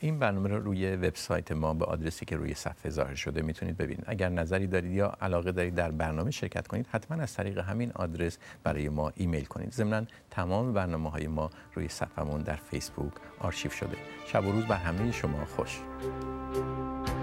این برنامه رو روی وبسایت ما به آدرسی که روی صفحه ظاهر شده میتونید ببینید اگر نظری دارید یا علاقه دارید در برنامه شرکت کنید حتما از طریق همین آدرس برای ما ایمیل کنید ضمنا تمام برنامه های ما روی صفحمون در فیسبوک آرشیو شده شب و روز بر همه شما خوش